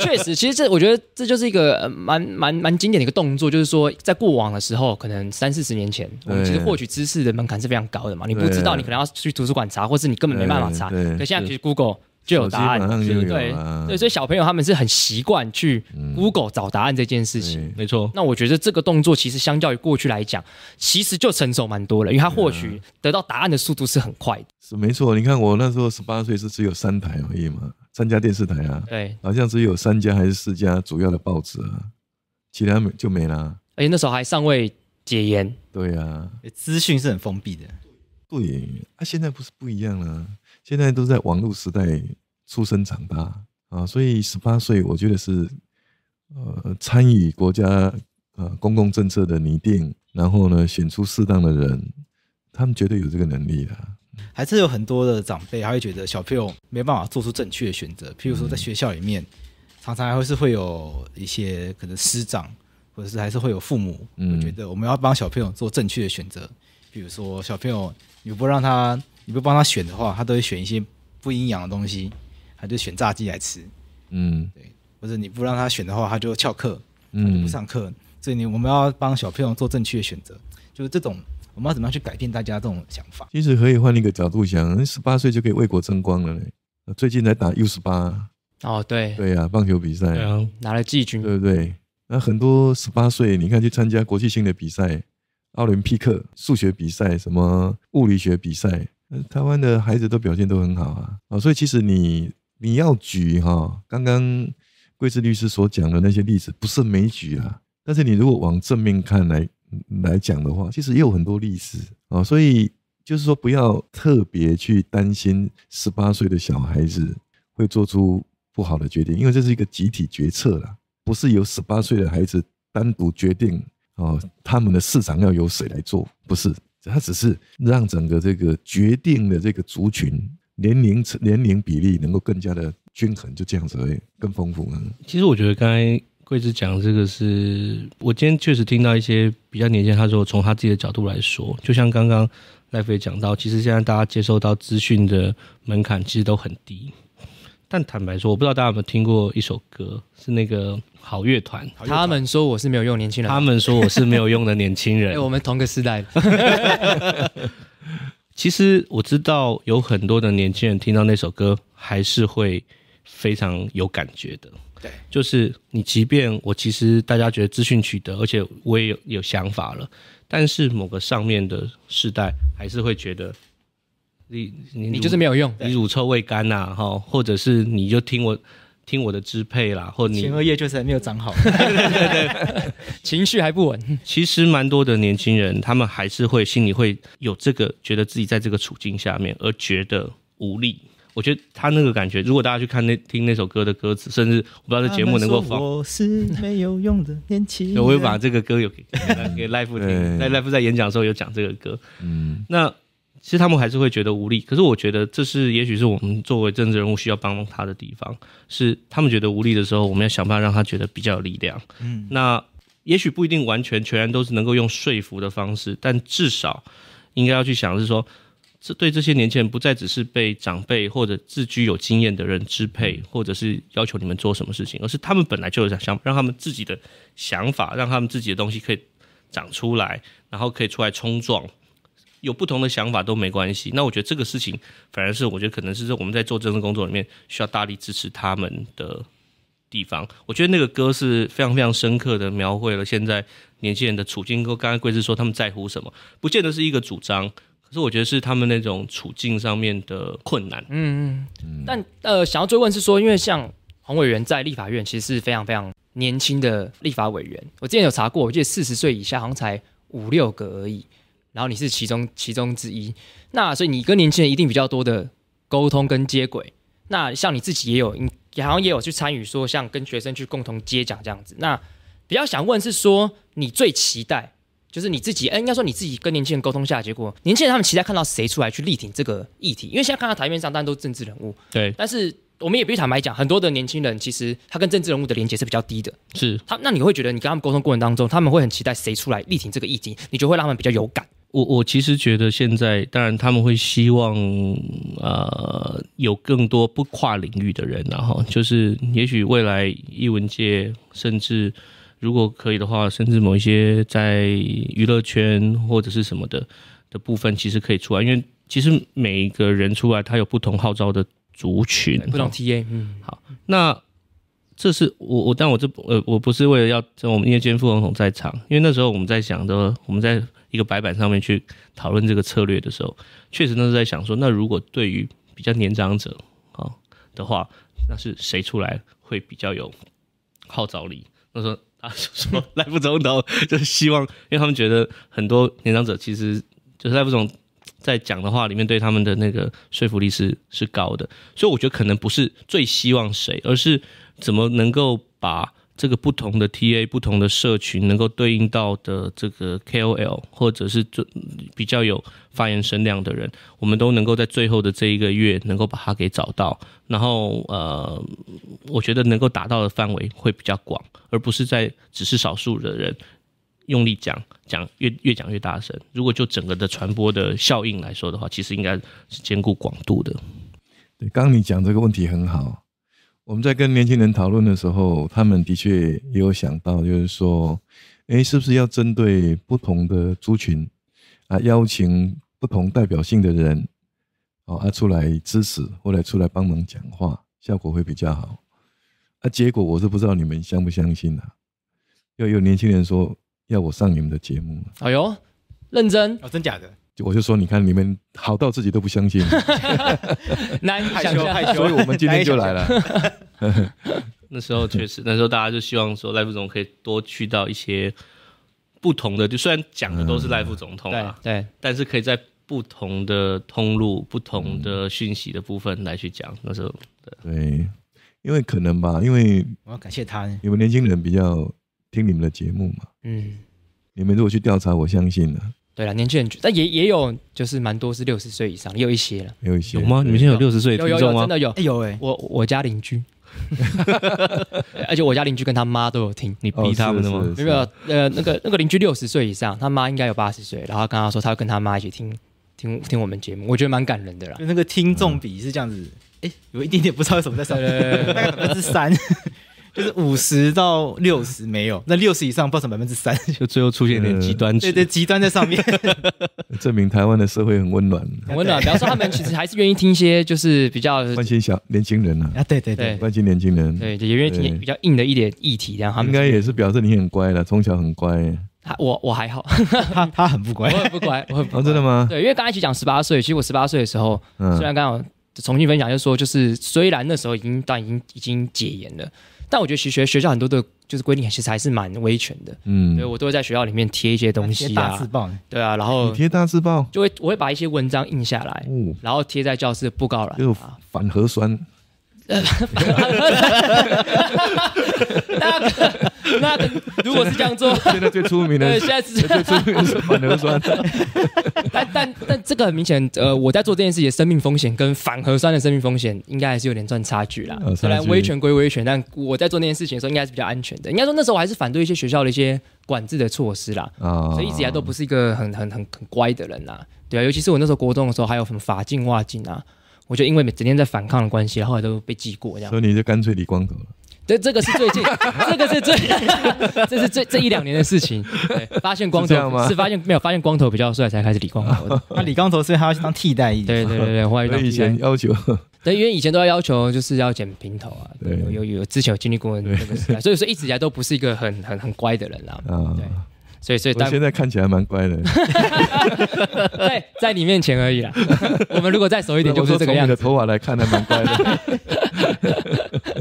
确实，其实这我觉得这就是一个蛮蛮蛮经典的一个动作，就是说在过往的时候，可能三四十年前，我们其实获取知识的门槛是非常高的嘛，你不知道，你可能要去图书馆查，或是你根本没办法查。可现在其实 Google。就有答案了，对对，所以小朋友他们是很习惯去 Google 找答案这件事情，没错。那我觉得这个动作其实相较于过去来讲，其实就成熟蛮多了，因为他获取得到答案的速度是很快。是没错，你看我那时候十八岁是只有三台而已嘛，三家电视台啊，对，好像只有三家还是四家主要的报纸啊，其他没就没啦。而且那时候还尚未解严，对啊，资讯是很封闭的。对，啊，现在不是不一样了。现在都在网络时代出生长大啊，所以十八岁，我觉得是呃参与国家呃公共政策的拟定，然后呢选出适当的人，他们绝对有这个能力啊。还是有很多的长辈还会觉得小朋友没办法做出正确的选择，譬如说在学校里面，常常还是会有一些可能师长或者是还是会有父母，我觉得我们要帮小朋友做正确的选择，比如说小朋友你不让他。你不帮他选的话，他都会选一些不营养的东西，他就选炸鸡来吃。嗯，对。或者你不让他选的话，他就翘课，不上课。所以呢，我们要帮小朋友做正确的选择。就是这种，我们要怎么样去改变大家这种想法？其实可以换一个角度想，十八岁就可以为国争光了。最近在打 U 十八。哦，对。对呀，棒球比赛拿了季军，对不对？那很多十八岁，你看去参加国际性的比赛，奥林匹克、数学比赛、什么物理学比赛。呃，台湾的孩子都表现都很好啊，啊，所以其实你你要举哈，刚刚贵志律师所讲的那些例子不是没举啊，但是你如果往正面看来来讲的话，其实也有很多例子啊，所以就是说不要特别去担心十八岁的小孩子会做出不好的决定，因为这是一个集体决策啦，不是由十八岁的孩子单独决定哦，他们的市场要由谁来做，不是。它只是让整个这个决定的这个族群年龄年龄比例能够更加的均衡，就这样子会更丰富。其实我觉得刚才桂枝讲这个是我今天确实听到一些比较年轻，他说从他自己的角度来说，就像刚刚赖飞讲到，其实现在大家接受到资讯的门槛其实都很低。但坦白说，我不知道大家有没有听过一首歌，是那个好乐团。他们说我是没有用年轻人。他们说我是没有用的年轻人。我们同个时代。其实我知道有很多的年轻人听到那首歌，还是会非常有感觉的。对，就是你，即便我其实大家觉得资讯取得，而且我也有有想法了，但是某个上面的世代还是会觉得。你你就是没有用，你乳臭未干呐，哈，或者是你就听我听我的支配啦，或你前额叶就是还没有长好，情绪还不稳。其实蛮多的年轻人，他们还是会心里会有这个，觉得自己在这个处境下面而觉得无力。我觉得他那个感觉，如果大家去看那听那首歌的歌词，甚至我不知道这节目能够放。我是没有用的年轻。我会把这个歌有给给赖父听，赖 f e 在演讲的时候有讲这个歌。嗯，那。其实他们还是会觉得无力，可是我觉得这是也许是我们作为政治人物需要帮他的地方，是他们觉得无力的时候，我们要想办法让他觉得比较有力量。嗯，那也许不一定完全全然都是能够用说服的方式，但至少应该要去想是说，这对这些年轻人不再只是被长辈或者自居有经验的人支配，或者是要求你们做什么事情，而是他们本来就有想让他们自己的想法，让他们自己的东西可以长出来，然后可以出来冲撞。有不同的想法都没关系。那我觉得这个事情反而是，我觉得可能是我们在做这份工作里面需要大力支持他们的地方。我觉得那个歌是非常非常深刻的描绘了现在年轻人的处境。跟刚才贵志说他们在乎什么，不见得是一个主张，可是我觉得是他们那种处境上面的困难。嗯嗯。但呃，想要追问是说，因为像黄委员在立法院其实是非常非常年轻的立法委员。我之前有查过，我记得四十岁以下好像才五六个而已。然后你是其中其中之一，那所以你跟年轻人一定比较多的沟通跟接轨。那像你自己也有，你好像也有去参与，说像跟学生去共同接讲这样子。那比较想问是说，你最期待就是你自己，哎，应该说你自己跟年轻人沟通下，结果年轻人他们期待看到谁出来去力挺这个议题？因为现在看到台面上，当然都是政治人物。对。但是我们也不去坦白讲，很多的年轻人其实他跟政治人物的连接是比较低的。是。他那你会觉得你跟他们沟通过程当中，他们会很期待谁出来力挺这个议题？你就会让他们比较有感。我我其实觉得现在，当然他们会希望，呃，有更多不跨领域的人，然后就是，也许未来艺文界，甚至如果可以的话，甚至某一些在娱乐圈或者是什么的的部分，其实可以出来，因为其实每一个人出来，他有不同号召的族群，不同 T A，嗯，好，那这是我我但我这呃我不是为了要，我们叶剑副总统在场，因为那时候我们在想的，我们在。一个白板上面去讨论这个策略的时候，确实那是在想说，那如果对于比较年长者啊的话，那是谁出来会比较有号召力？他说啊，说赖副总统，就是希望，因为他们觉得很多年长者其实就是赖副总在讲的话里面对他们的那个说服力是是高的，所以我觉得可能不是最希望谁，而是怎么能够把。这个不同的 TA，不同的社群能够对应到的这个 KOL，或者是最比较有发言声量的人，我们都能够在最后的这一个月能够把它给找到。然后呃，我觉得能够达到的范围会比较广，而不是在只是少数的人用力讲，讲越越讲越大声。如果就整个的传播的效应来说的话，其实应该是兼顾广度的。对，刚刚你讲这个问题很好。我们在跟年轻人讨论的时候，他们的确也有想到，就是说，哎，是不是要针对不同的族群，啊，邀请不同代表性的人，哦，啊出来支持，后来出来帮忙讲话，效果会比较好。啊，结果我是不知道你们相不相信啊。又有年轻人说要我上你们的节目了。哎呦，认真啊，真假的？我就说，你看你们好到自己都不相信，那 害羞害羞，所以我们今天就来了。那时候确实，那时候大家就希望说赖副总可以多去到一些不同的，就虽然讲的都是赖副总统啊，对，但是可以在不同的通路、不同的讯息的部分来去讲。那时候，对，因为可能吧，因为我要感谢他，你们年轻人比较听你们的节目嘛，嗯，你们如果去调查，我相信呢。对了，年轻人但也也有，就是蛮多是六十岁以上，也有一些了。有一些有吗？你们现在有六十岁听众吗？真的有？有哎，我我家邻居，而且我家邻居跟他妈都有听，你逼他们的吗？没有，呃，那个那个邻居六十岁以上，他妈应该有八十岁，然后跟他说，他要跟他妈一起听听听我们节目，我觉得蛮感人的啦。那个听众比是这样子，哎，有一点点不知道为什么在上升，大概百三。就是五十到六十没有，那六十以上暴涨百分之三，就最后出现一点极端值。对对，极端在上面，证 明台湾的社会很温暖，很温暖。比方说，他们其实还是愿意听一些就是比较关心小年轻人呢。啊，对对对，关心年轻人，对也愿意听比较硬的一点议题，样他们应该也是表示你很乖了，从小很乖。他我我还好，他他很不乖，我很不乖。我哦，真的吗？对，因为刚一起讲十八岁，其实我十八岁的时候，虽然刚好重新分享，就说就是虽然那时候已经但已经已经解严了。但我觉得其实学校很多的，就是规定其实还是蛮威权的。嗯，对我都会在学校里面贴一些东西啊，对啊，然后贴大字报，就会我会把一些文章印下来，然后贴在教室的布告栏啊，反核酸。那如果是这样做，现在最出名的，对，现在是最出名的是反核酸 但但但这个很明显，呃，我在做这件事情生命风险跟反核酸的生命风险应该还是有点赚差距啦。虽然威权归威权，但我在做那件事情的时候应该是比较安全的。应该说那时候我还是反对一些学校的一些管制的措施啦，所以一直以来都不是一个很很很很乖的人呐。对啊。尤其是我那时候国中的时候，还有什么法镜、袜镜啊，我就因为每天在反抗的关系，后来都被记过这样。所以你就干脆理光头了。这这个是最近，这个是最，这是最这一两年的事情。发现光头是发现没有发现光头比较帅，才开始理光头。那理光头是他要当替代一对对对对，因为以前要求，对，因为以前都要要求就是要剪平头啊。对，有有有之前有经历过这个事，所以说一直以来都不是一个很很很乖的人啦。啊，对，所以所以我现在看起来蛮乖的，在在你面前而已啦。我们如果再熟一点，就是这个样子。从你的头发来看，还蛮乖的。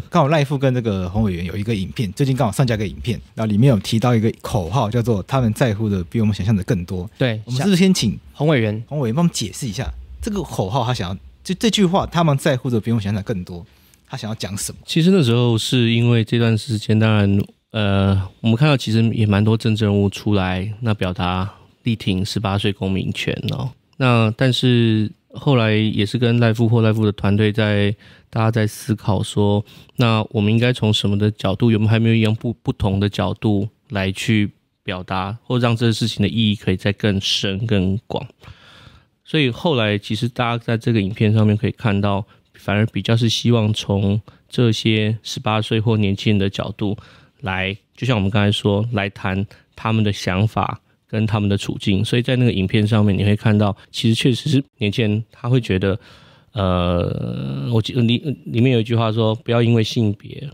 刚好赖夫跟这个洪委员有一个影片，最近刚好上架个影片，然后里面有提到一个口号，叫做“他们在乎的比我们想象的更多”。对，我们是不是先请洪委员、洪委员帮我们解释一下这个口号？他想要就这句话，“他们在乎的比我们想象更多”，他想要讲什么？其实那时候是因为这段时间，当然呃，我们看到其实也蛮多政治人物出来那表达力挺十八岁公民权哦，那但是后来也是跟赖夫或赖夫的团队在。大家在思考说，那我们应该从什么的角度？有没有还没有一样不不同的角度来去表达，或让这个事情的意义可以再更深、更广？所以后来，其实大家在这个影片上面可以看到，反而比较是希望从这些十八岁或年轻人的角度来，就像我们刚才说，来谈他们的想法跟他们的处境。所以在那个影片上面，你会看到，其实确实是年轻人他会觉得。呃，我记得里里面有一句话说，不要因为性别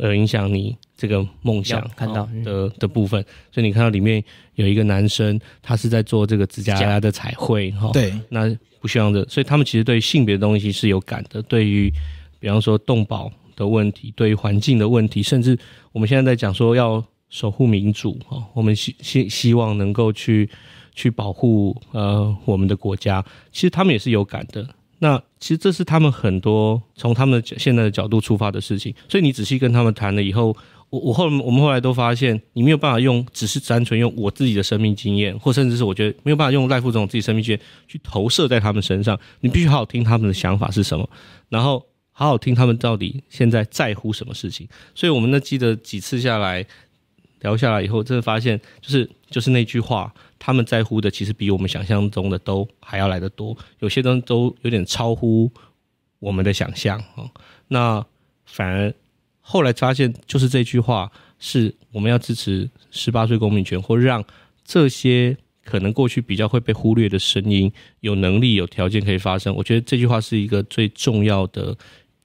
而影响你这个梦想看到的的部分。所以你看到里面有一个男生，他是在做这个指甲的彩绘哈。对，那不希望的。所以他们其实对性别的东西是有感的。对于比方说动保的问题，对于环境的问题，甚至我们现在在讲说要守护民主哈，我们希希希望能够去去保护呃我们的国家，其实他们也是有感的。那其实这是他们很多从他们现在的角度出发的事情，所以你仔细跟他们谈了以后，我我后我们后来都发现，你没有办法用只是单纯用我自己的生命经验，或甚至是我觉得没有办法用赖副总自己生命经验去投射在他们身上，你必须好好听他们的想法是什么，然后好好听他们到底现在在乎什么事情。所以，我们那记得几次下来聊下来以后，真的发现就是就是那句话。他们在乎的其实比我们想象中的都还要来得多，有些人都有点超乎我们的想象啊。那反而后来发现，就是这句话是我们要支持十八岁公民权，或让这些可能过去比较会被忽略的声音，有能力、有条件可以发生。我觉得这句话是一个最重要的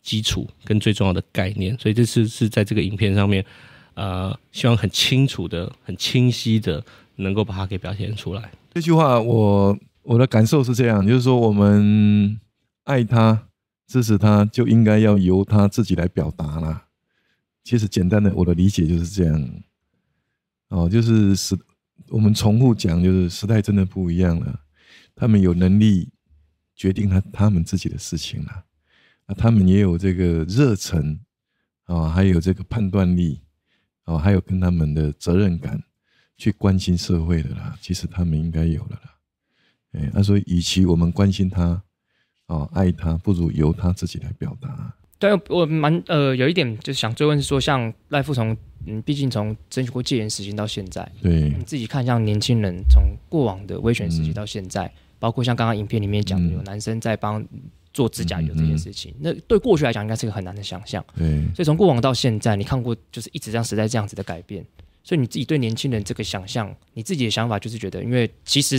基础跟最重要的概念，所以这次是在这个影片上面，呃，希望很清楚的、很清晰的。能够把它给表现出来。这句话，我我的感受是这样，就是说我们爱他、支持他，就应该要由他自己来表达啦。其实简单的，我的理解就是这样。哦，就是时我们重复讲，就是时代真的不一样了。他们有能力决定他他们自己的事情了。啊，他们也有这个热忱，啊，还有这个判断力，啊，还有跟他们的责任感。去关心社会的啦，其实他们应该有了啦。哎，所以，与其我们关心他，哦，爱他，不如由他自己来表达。对我蛮呃，有一点就是想追问说，像赖富从嗯，毕竟从争取过戒严时间到现在，对，你自己看像年轻人，从过往的威权时期到现在，包括像刚刚影片里面讲的，有男生在帮做指甲油这件事情，那对过去来讲应该是个很难的想象。对，所以从过往到现在，你看过就是一直这样时代这样子的改变。所以你自己对年轻人这个想象，你自己的想法就是觉得，因为其实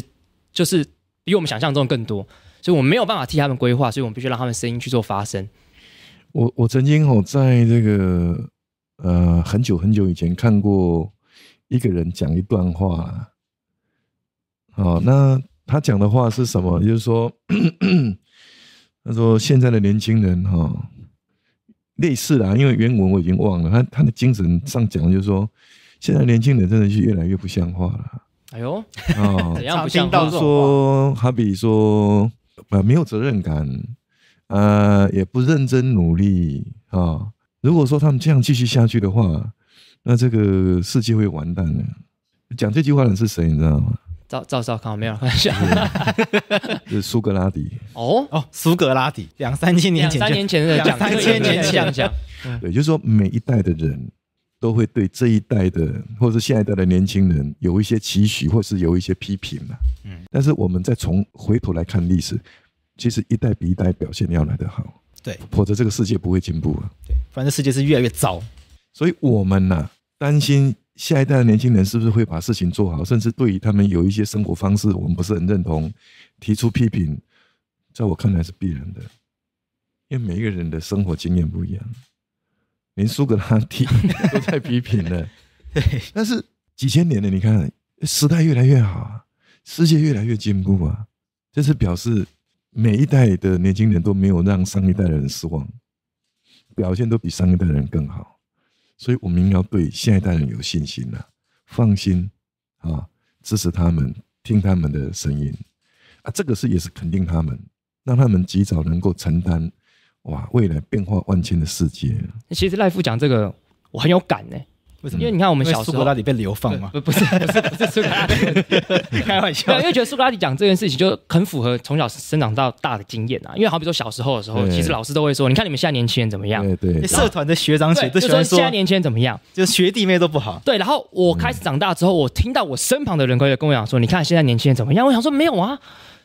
就是比我们想象中的更多，所以我们没有办法替他们规划，所以我们必须让他们声音去做发声。我我曾经我在这个呃很久很久以前看过一个人讲一段话，哦，那他讲的话是什么？就是说，他说现在的年轻人哈，类似啊，因为原文我已经忘了，他他的精神上讲就是说。现在年轻人真的是越来越不像话了。哎呦，怎样不像话？说，好比说，呃，没有责任感，呃，也不认真努力啊。如果说他们这样继续下去的话，那这个世界会完蛋了。讲这句话的是谁？你知道吗？赵赵康没有，开玩 是苏格拉底。哦哦，苏格拉底，两三千年前，两三千年前的讲，三千年前讲讲。对，就是说每一代的人。都会对这一代的，或者是下一代的年轻人有一些期许，或是有一些批评嘛。嗯，但是我们再从回头来看历史，其实一代比一代表现要来得好。对，否则这个世界不会进步。对，反正世界是越来越糟。所以我们呢，担心下一代的年轻人是不是会把事情做好，甚至对于他们有一些生活方式，我们不是很认同，提出批评，在我看来是必然的，因为每一个人的生活经验不一样。连苏格拉底 都在批评了。但是几千年的，你看时代越来越好啊，世界越来越进步啊，这是表示每一代的年轻人都没有让上一代的人失望，表现都比上一代人更好，所以我们要对下一代人有信心了，放心啊，支持他们，听他们的声音啊，这个是也是肯定他们，让他们及早能够承担。哇！未来变化万千的世界。其实赖夫讲这个，我很有感呢。为什么？因为你看我们小时候苏格拉底被流放嘛。不是不是不是苏格拉底 开玩笑。因为觉得苏格拉底讲这件事情就很符合从小生长到大的经验啊。因为好比说小时候的时候，其实老师都会说，你看你们现在年轻人怎么样？对对。社团的学长姐都喜欢说现在年轻人怎么样？就是学弟妹都不好。对。然后我开始长大之后，我听到我身旁的人可以跟我讲说，你看现在年轻人怎么样？我想说没有啊，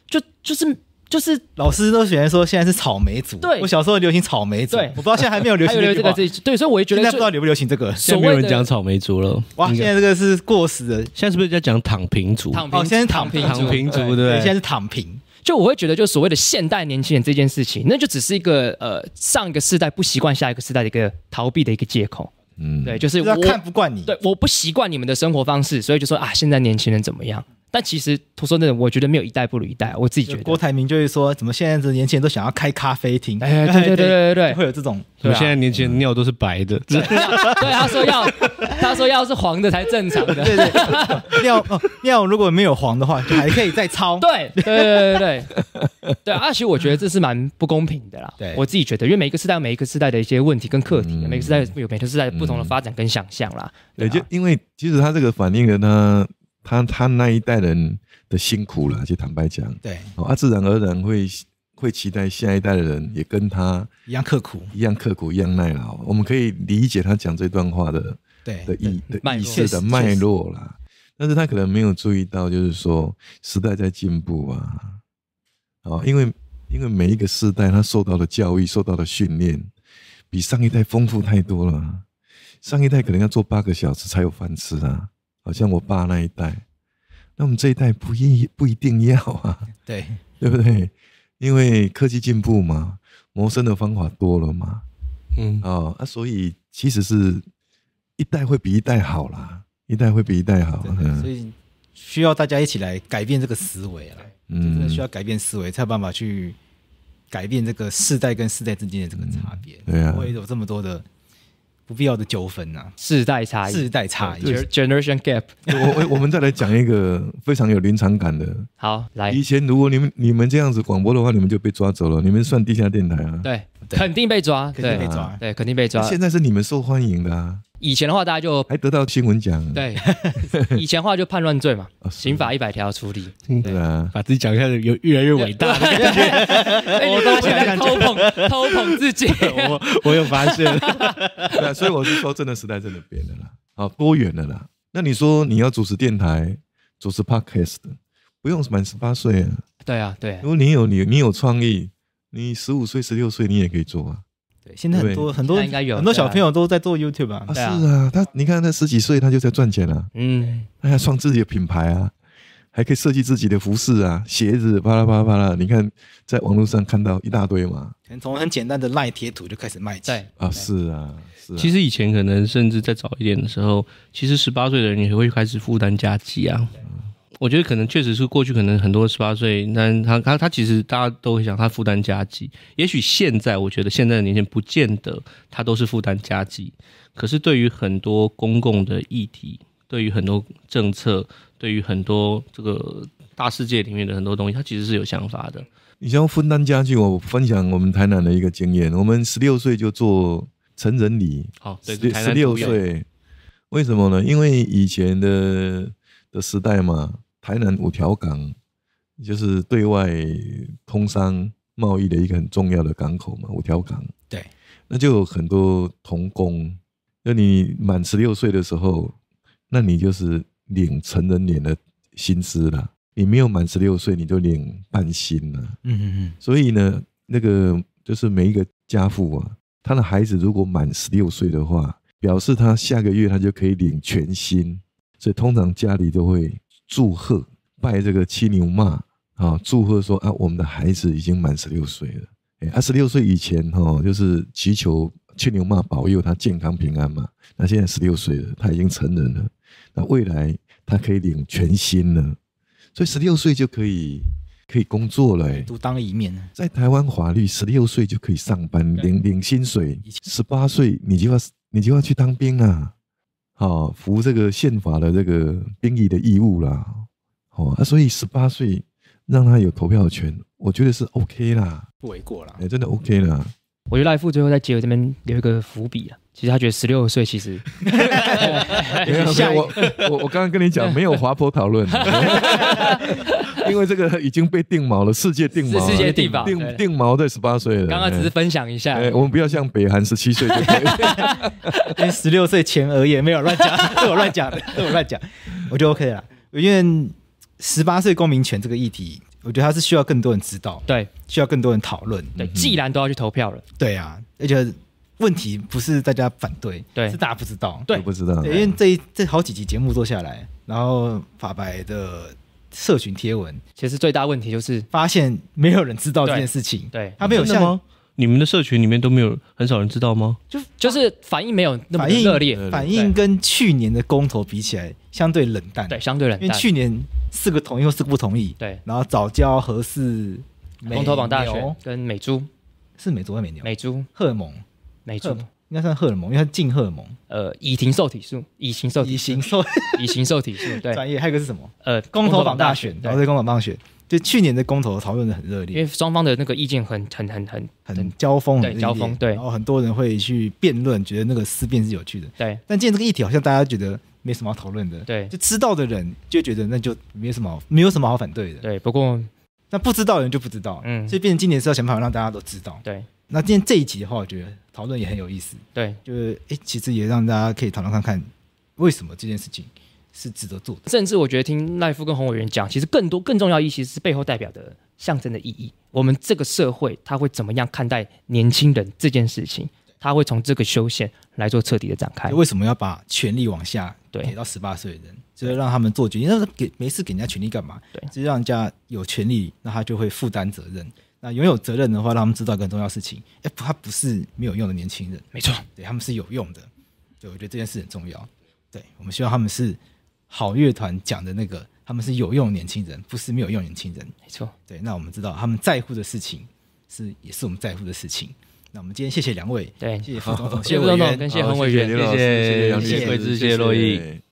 就就是。就是老师都喜欢说现在是草莓族，对，我小时候流行草莓族，我不知道现在还没有流行这个，对，所以我也觉得现在不知道流不流行这个，现在没有人讲草莓族了，哇，现在这个是过时的，现在是不是在讲躺平族？躺哦，现在躺平，躺平族，对，现在是躺平。就我会觉得，就所谓的现代年轻人这件事情，那就只是一个呃，上一个世代不习惯下一个世代的一个逃避的一个借口，嗯，对，就是我看不惯你，对，我不习惯你们的生活方式，所以就说啊，现在年轻人怎么样？但其实他说那，我觉得没有一代不如一代，我自己觉得。郭台铭就是说，怎么现在的年轻人都想要开咖啡厅？哎，对对对对对会有这种。有现在年轻尿都是白的，对 他说要，他说要是黄的才正常的。对对，尿尿如果没有黄的话，还可以再抄。对对对对对对，而且我觉得这是蛮不公平的啦，我自己觉得，因为每一个时代，每一个时代的一些问题跟课题，每个时代有每个时代不同的发展跟想象啦。对，就因为其实他这个反映了他。他他那一代人的辛苦了，就坦白讲，对，啊，自然而然会会期待下一代的人也跟他一样刻苦，一样刻苦，一样耐劳。我们可以理解他讲这段话的对的意的意思的脉络啦，但是他可能没有注意到，就是说时代在进步啊，哦，因为因为每一个时代他受到的教育、受到的训练，比上一代丰富太多了。上一代可能要做八个小时才有饭吃啊。好像我爸那一代，那我们这一代不一不一定要啊，对对不对？因为科技进步嘛，谋生的方法多了嘛，嗯哦，那所以其实是一代会比一代好啦，一代会比一代好，所以需要大家一起来改变这个思维啊，嗯，需要改变思维才有办法去改变这个世代跟世代之间的这个差别，对啊，会有这么多的。必要的纠纷呐，世代差异，世代差异，generation gap。我我们再来讲一个非常有临场感的。好，来，以前如果你们你们这样子广播的话，你们就被抓走了，你们算地下电台啊。对，肯定被抓，对，对，肯定被抓。现在是你们受欢迎的啊。以前的话，大家就还得到新闻奖。对，以前的话就叛乱罪嘛，刑法一百条处理。对啊，把自己讲一下，有越来越伟大的 感觉。我都想偷捧偷捧自己。我我有发现，对，所以我是说，真的时代真的变了啦，啊，多元了啦。那你说你要主持电台、主持 podcast，不用满十八岁啊？对啊，对。如果你有你你有创意，你十五岁、十六岁你也可以做啊。对，现在很多很多很多小朋友都在做 YouTube 啊。是啊，他你看他十几岁他就在赚钱了。嗯，他要创自己的品牌啊，还可以设计自己的服饰啊，鞋子，巴拉巴拉巴拉。你看在网络上看到一大堆嘛。从很简单的赖贴图就开始卖起。啊，是啊，是。其实以前可能甚至再早一点的时候，其实十八岁的人也会开始负担家计啊。我觉得可能确实是过去可能很多十八岁，但他他他其实大家都会想他负担家计。也许现在我觉得现在的年轻人不见得他都是负担家计，可是对于很多公共的议题，对于很多政策，对于很多这个大世界里面的很多东西，他其实是有想法的。你想要分担家计，我分享我们台南的一个经验：我们十六岁就做成人礼。好，对，台南。十六岁，为什么呢？因为以前的的时代嘛。台南五条港，就是对外通商贸易的一个很重要的港口嘛。五条港，对，那就有很多童工。那你满十六岁的时候，那你就是领成人年的薪资了。你没有满十六岁，你就领半薪了。嗯嗯嗯。所以呢，那个就是每一个家父啊，他的孩子如果满十六岁的话，表示他下个月他就可以领全薪。所以通常家里都会。祝贺拜这个七牛妈啊！祝贺说啊，我们的孩子已经满十六岁了。哎，十六岁以前哈，就是祈求七牛妈保佑他健康平安嘛。那现在十六岁了，他已经成人了。那未来他可以领全薪了，所以十六岁就可以可以工作了，独当一面。在台湾法律，十六岁就可以上班领领薪水。十八岁你就要你就要去当兵啊。好，服这个宪法的这个兵役的义务啦，哦，所以十八岁让他有投票权，我觉得是 OK 啦，不为过啦，哎，真的 OK 啦。我觉得赖夫最后在结尾这边留一个伏笔啊，其实他觉得十六岁其实，我我我刚刚跟你讲 没有滑坡讨论，因为这个已经被定锚了，世界定锚，世界定锚，定定锚在十八岁了。刚刚只是分享一下，我们不要像北韩十七岁，因为十六岁前而已，没有乱讲，对我乱讲，对我乱讲，我就 OK 了。因为十八岁公民权这个议题。我觉得他是需要更多人知道，对，需要更多人讨论。对，既然都要去投票了，对啊，而且问题不是大家反对，对，是大家不知道，对，不知道。因为这这好几集节目做下来，然后法白的社群贴文，其实最大问题就是发现没有人知道这件事情，对他没有像你们的社群里面都没有很少人知道吗？就就是反应没有那么热烈，反应跟去年的公投比起来相对冷淡，对，相对冷，淡。因为去年。四个同意或四个不同意。对，然后早教和是公投榜大选跟美珠，是美猪还是美牛？美猪、荷尔蒙、美猪应该算荷尔蒙，因为是禁荷尔蒙。呃，乙型受体素，乙型受体，乙型受，乙型受体素，对，专业。还有一个是什么？呃，公投榜大选，对，公投榜大选，就去年的公投讨论的很热烈，因为双方的那个意见很、很、很、很、很交锋，很交锋，对。然后很多人会去辩论，觉得那个思辨是有趣的，对。但今天这个议题好像大家觉得。没什么好讨论的，对，就知道的人就觉得那就没什么没有什么好反对的，对。不过那不知道的人就不知道，嗯，所以变成今年是要想办法让大家都知道，对。那今天这一集的话，我觉得讨论也很有意思，对，就是诶，其实也让大家可以讨论看看为什么这件事情是值得做，的，甚至我觉得听赖夫跟洪委员讲，其实更多更重要意其实是背后代表的象征的意义，我们这个社会他会怎么样看待年轻人这件事情。他会从这个修宪来做彻底的展开。为什么要把权力往下？对，给到十八岁的人，就是让他们做决定。那给没事给人家权力干嘛？对，就是让人家有权利，那他就会负担责任。那拥有责任的话，让他们知道一个重要事情：哎，他不是没有用的年轻人。没错，对他们是有用的。对，我觉得这件事很重要。对我们希望他们是好乐团讲的那个，他们是有用年轻人，不是没有用年轻人。没错，对。那我们知道他们在乎的事情，是也是我们在乎的事情。那我们今天谢谢两位，对，谢谢冯总 谢谢吴总跟谢谢洪委员，谢谢谢贵志，谢谢洛毅。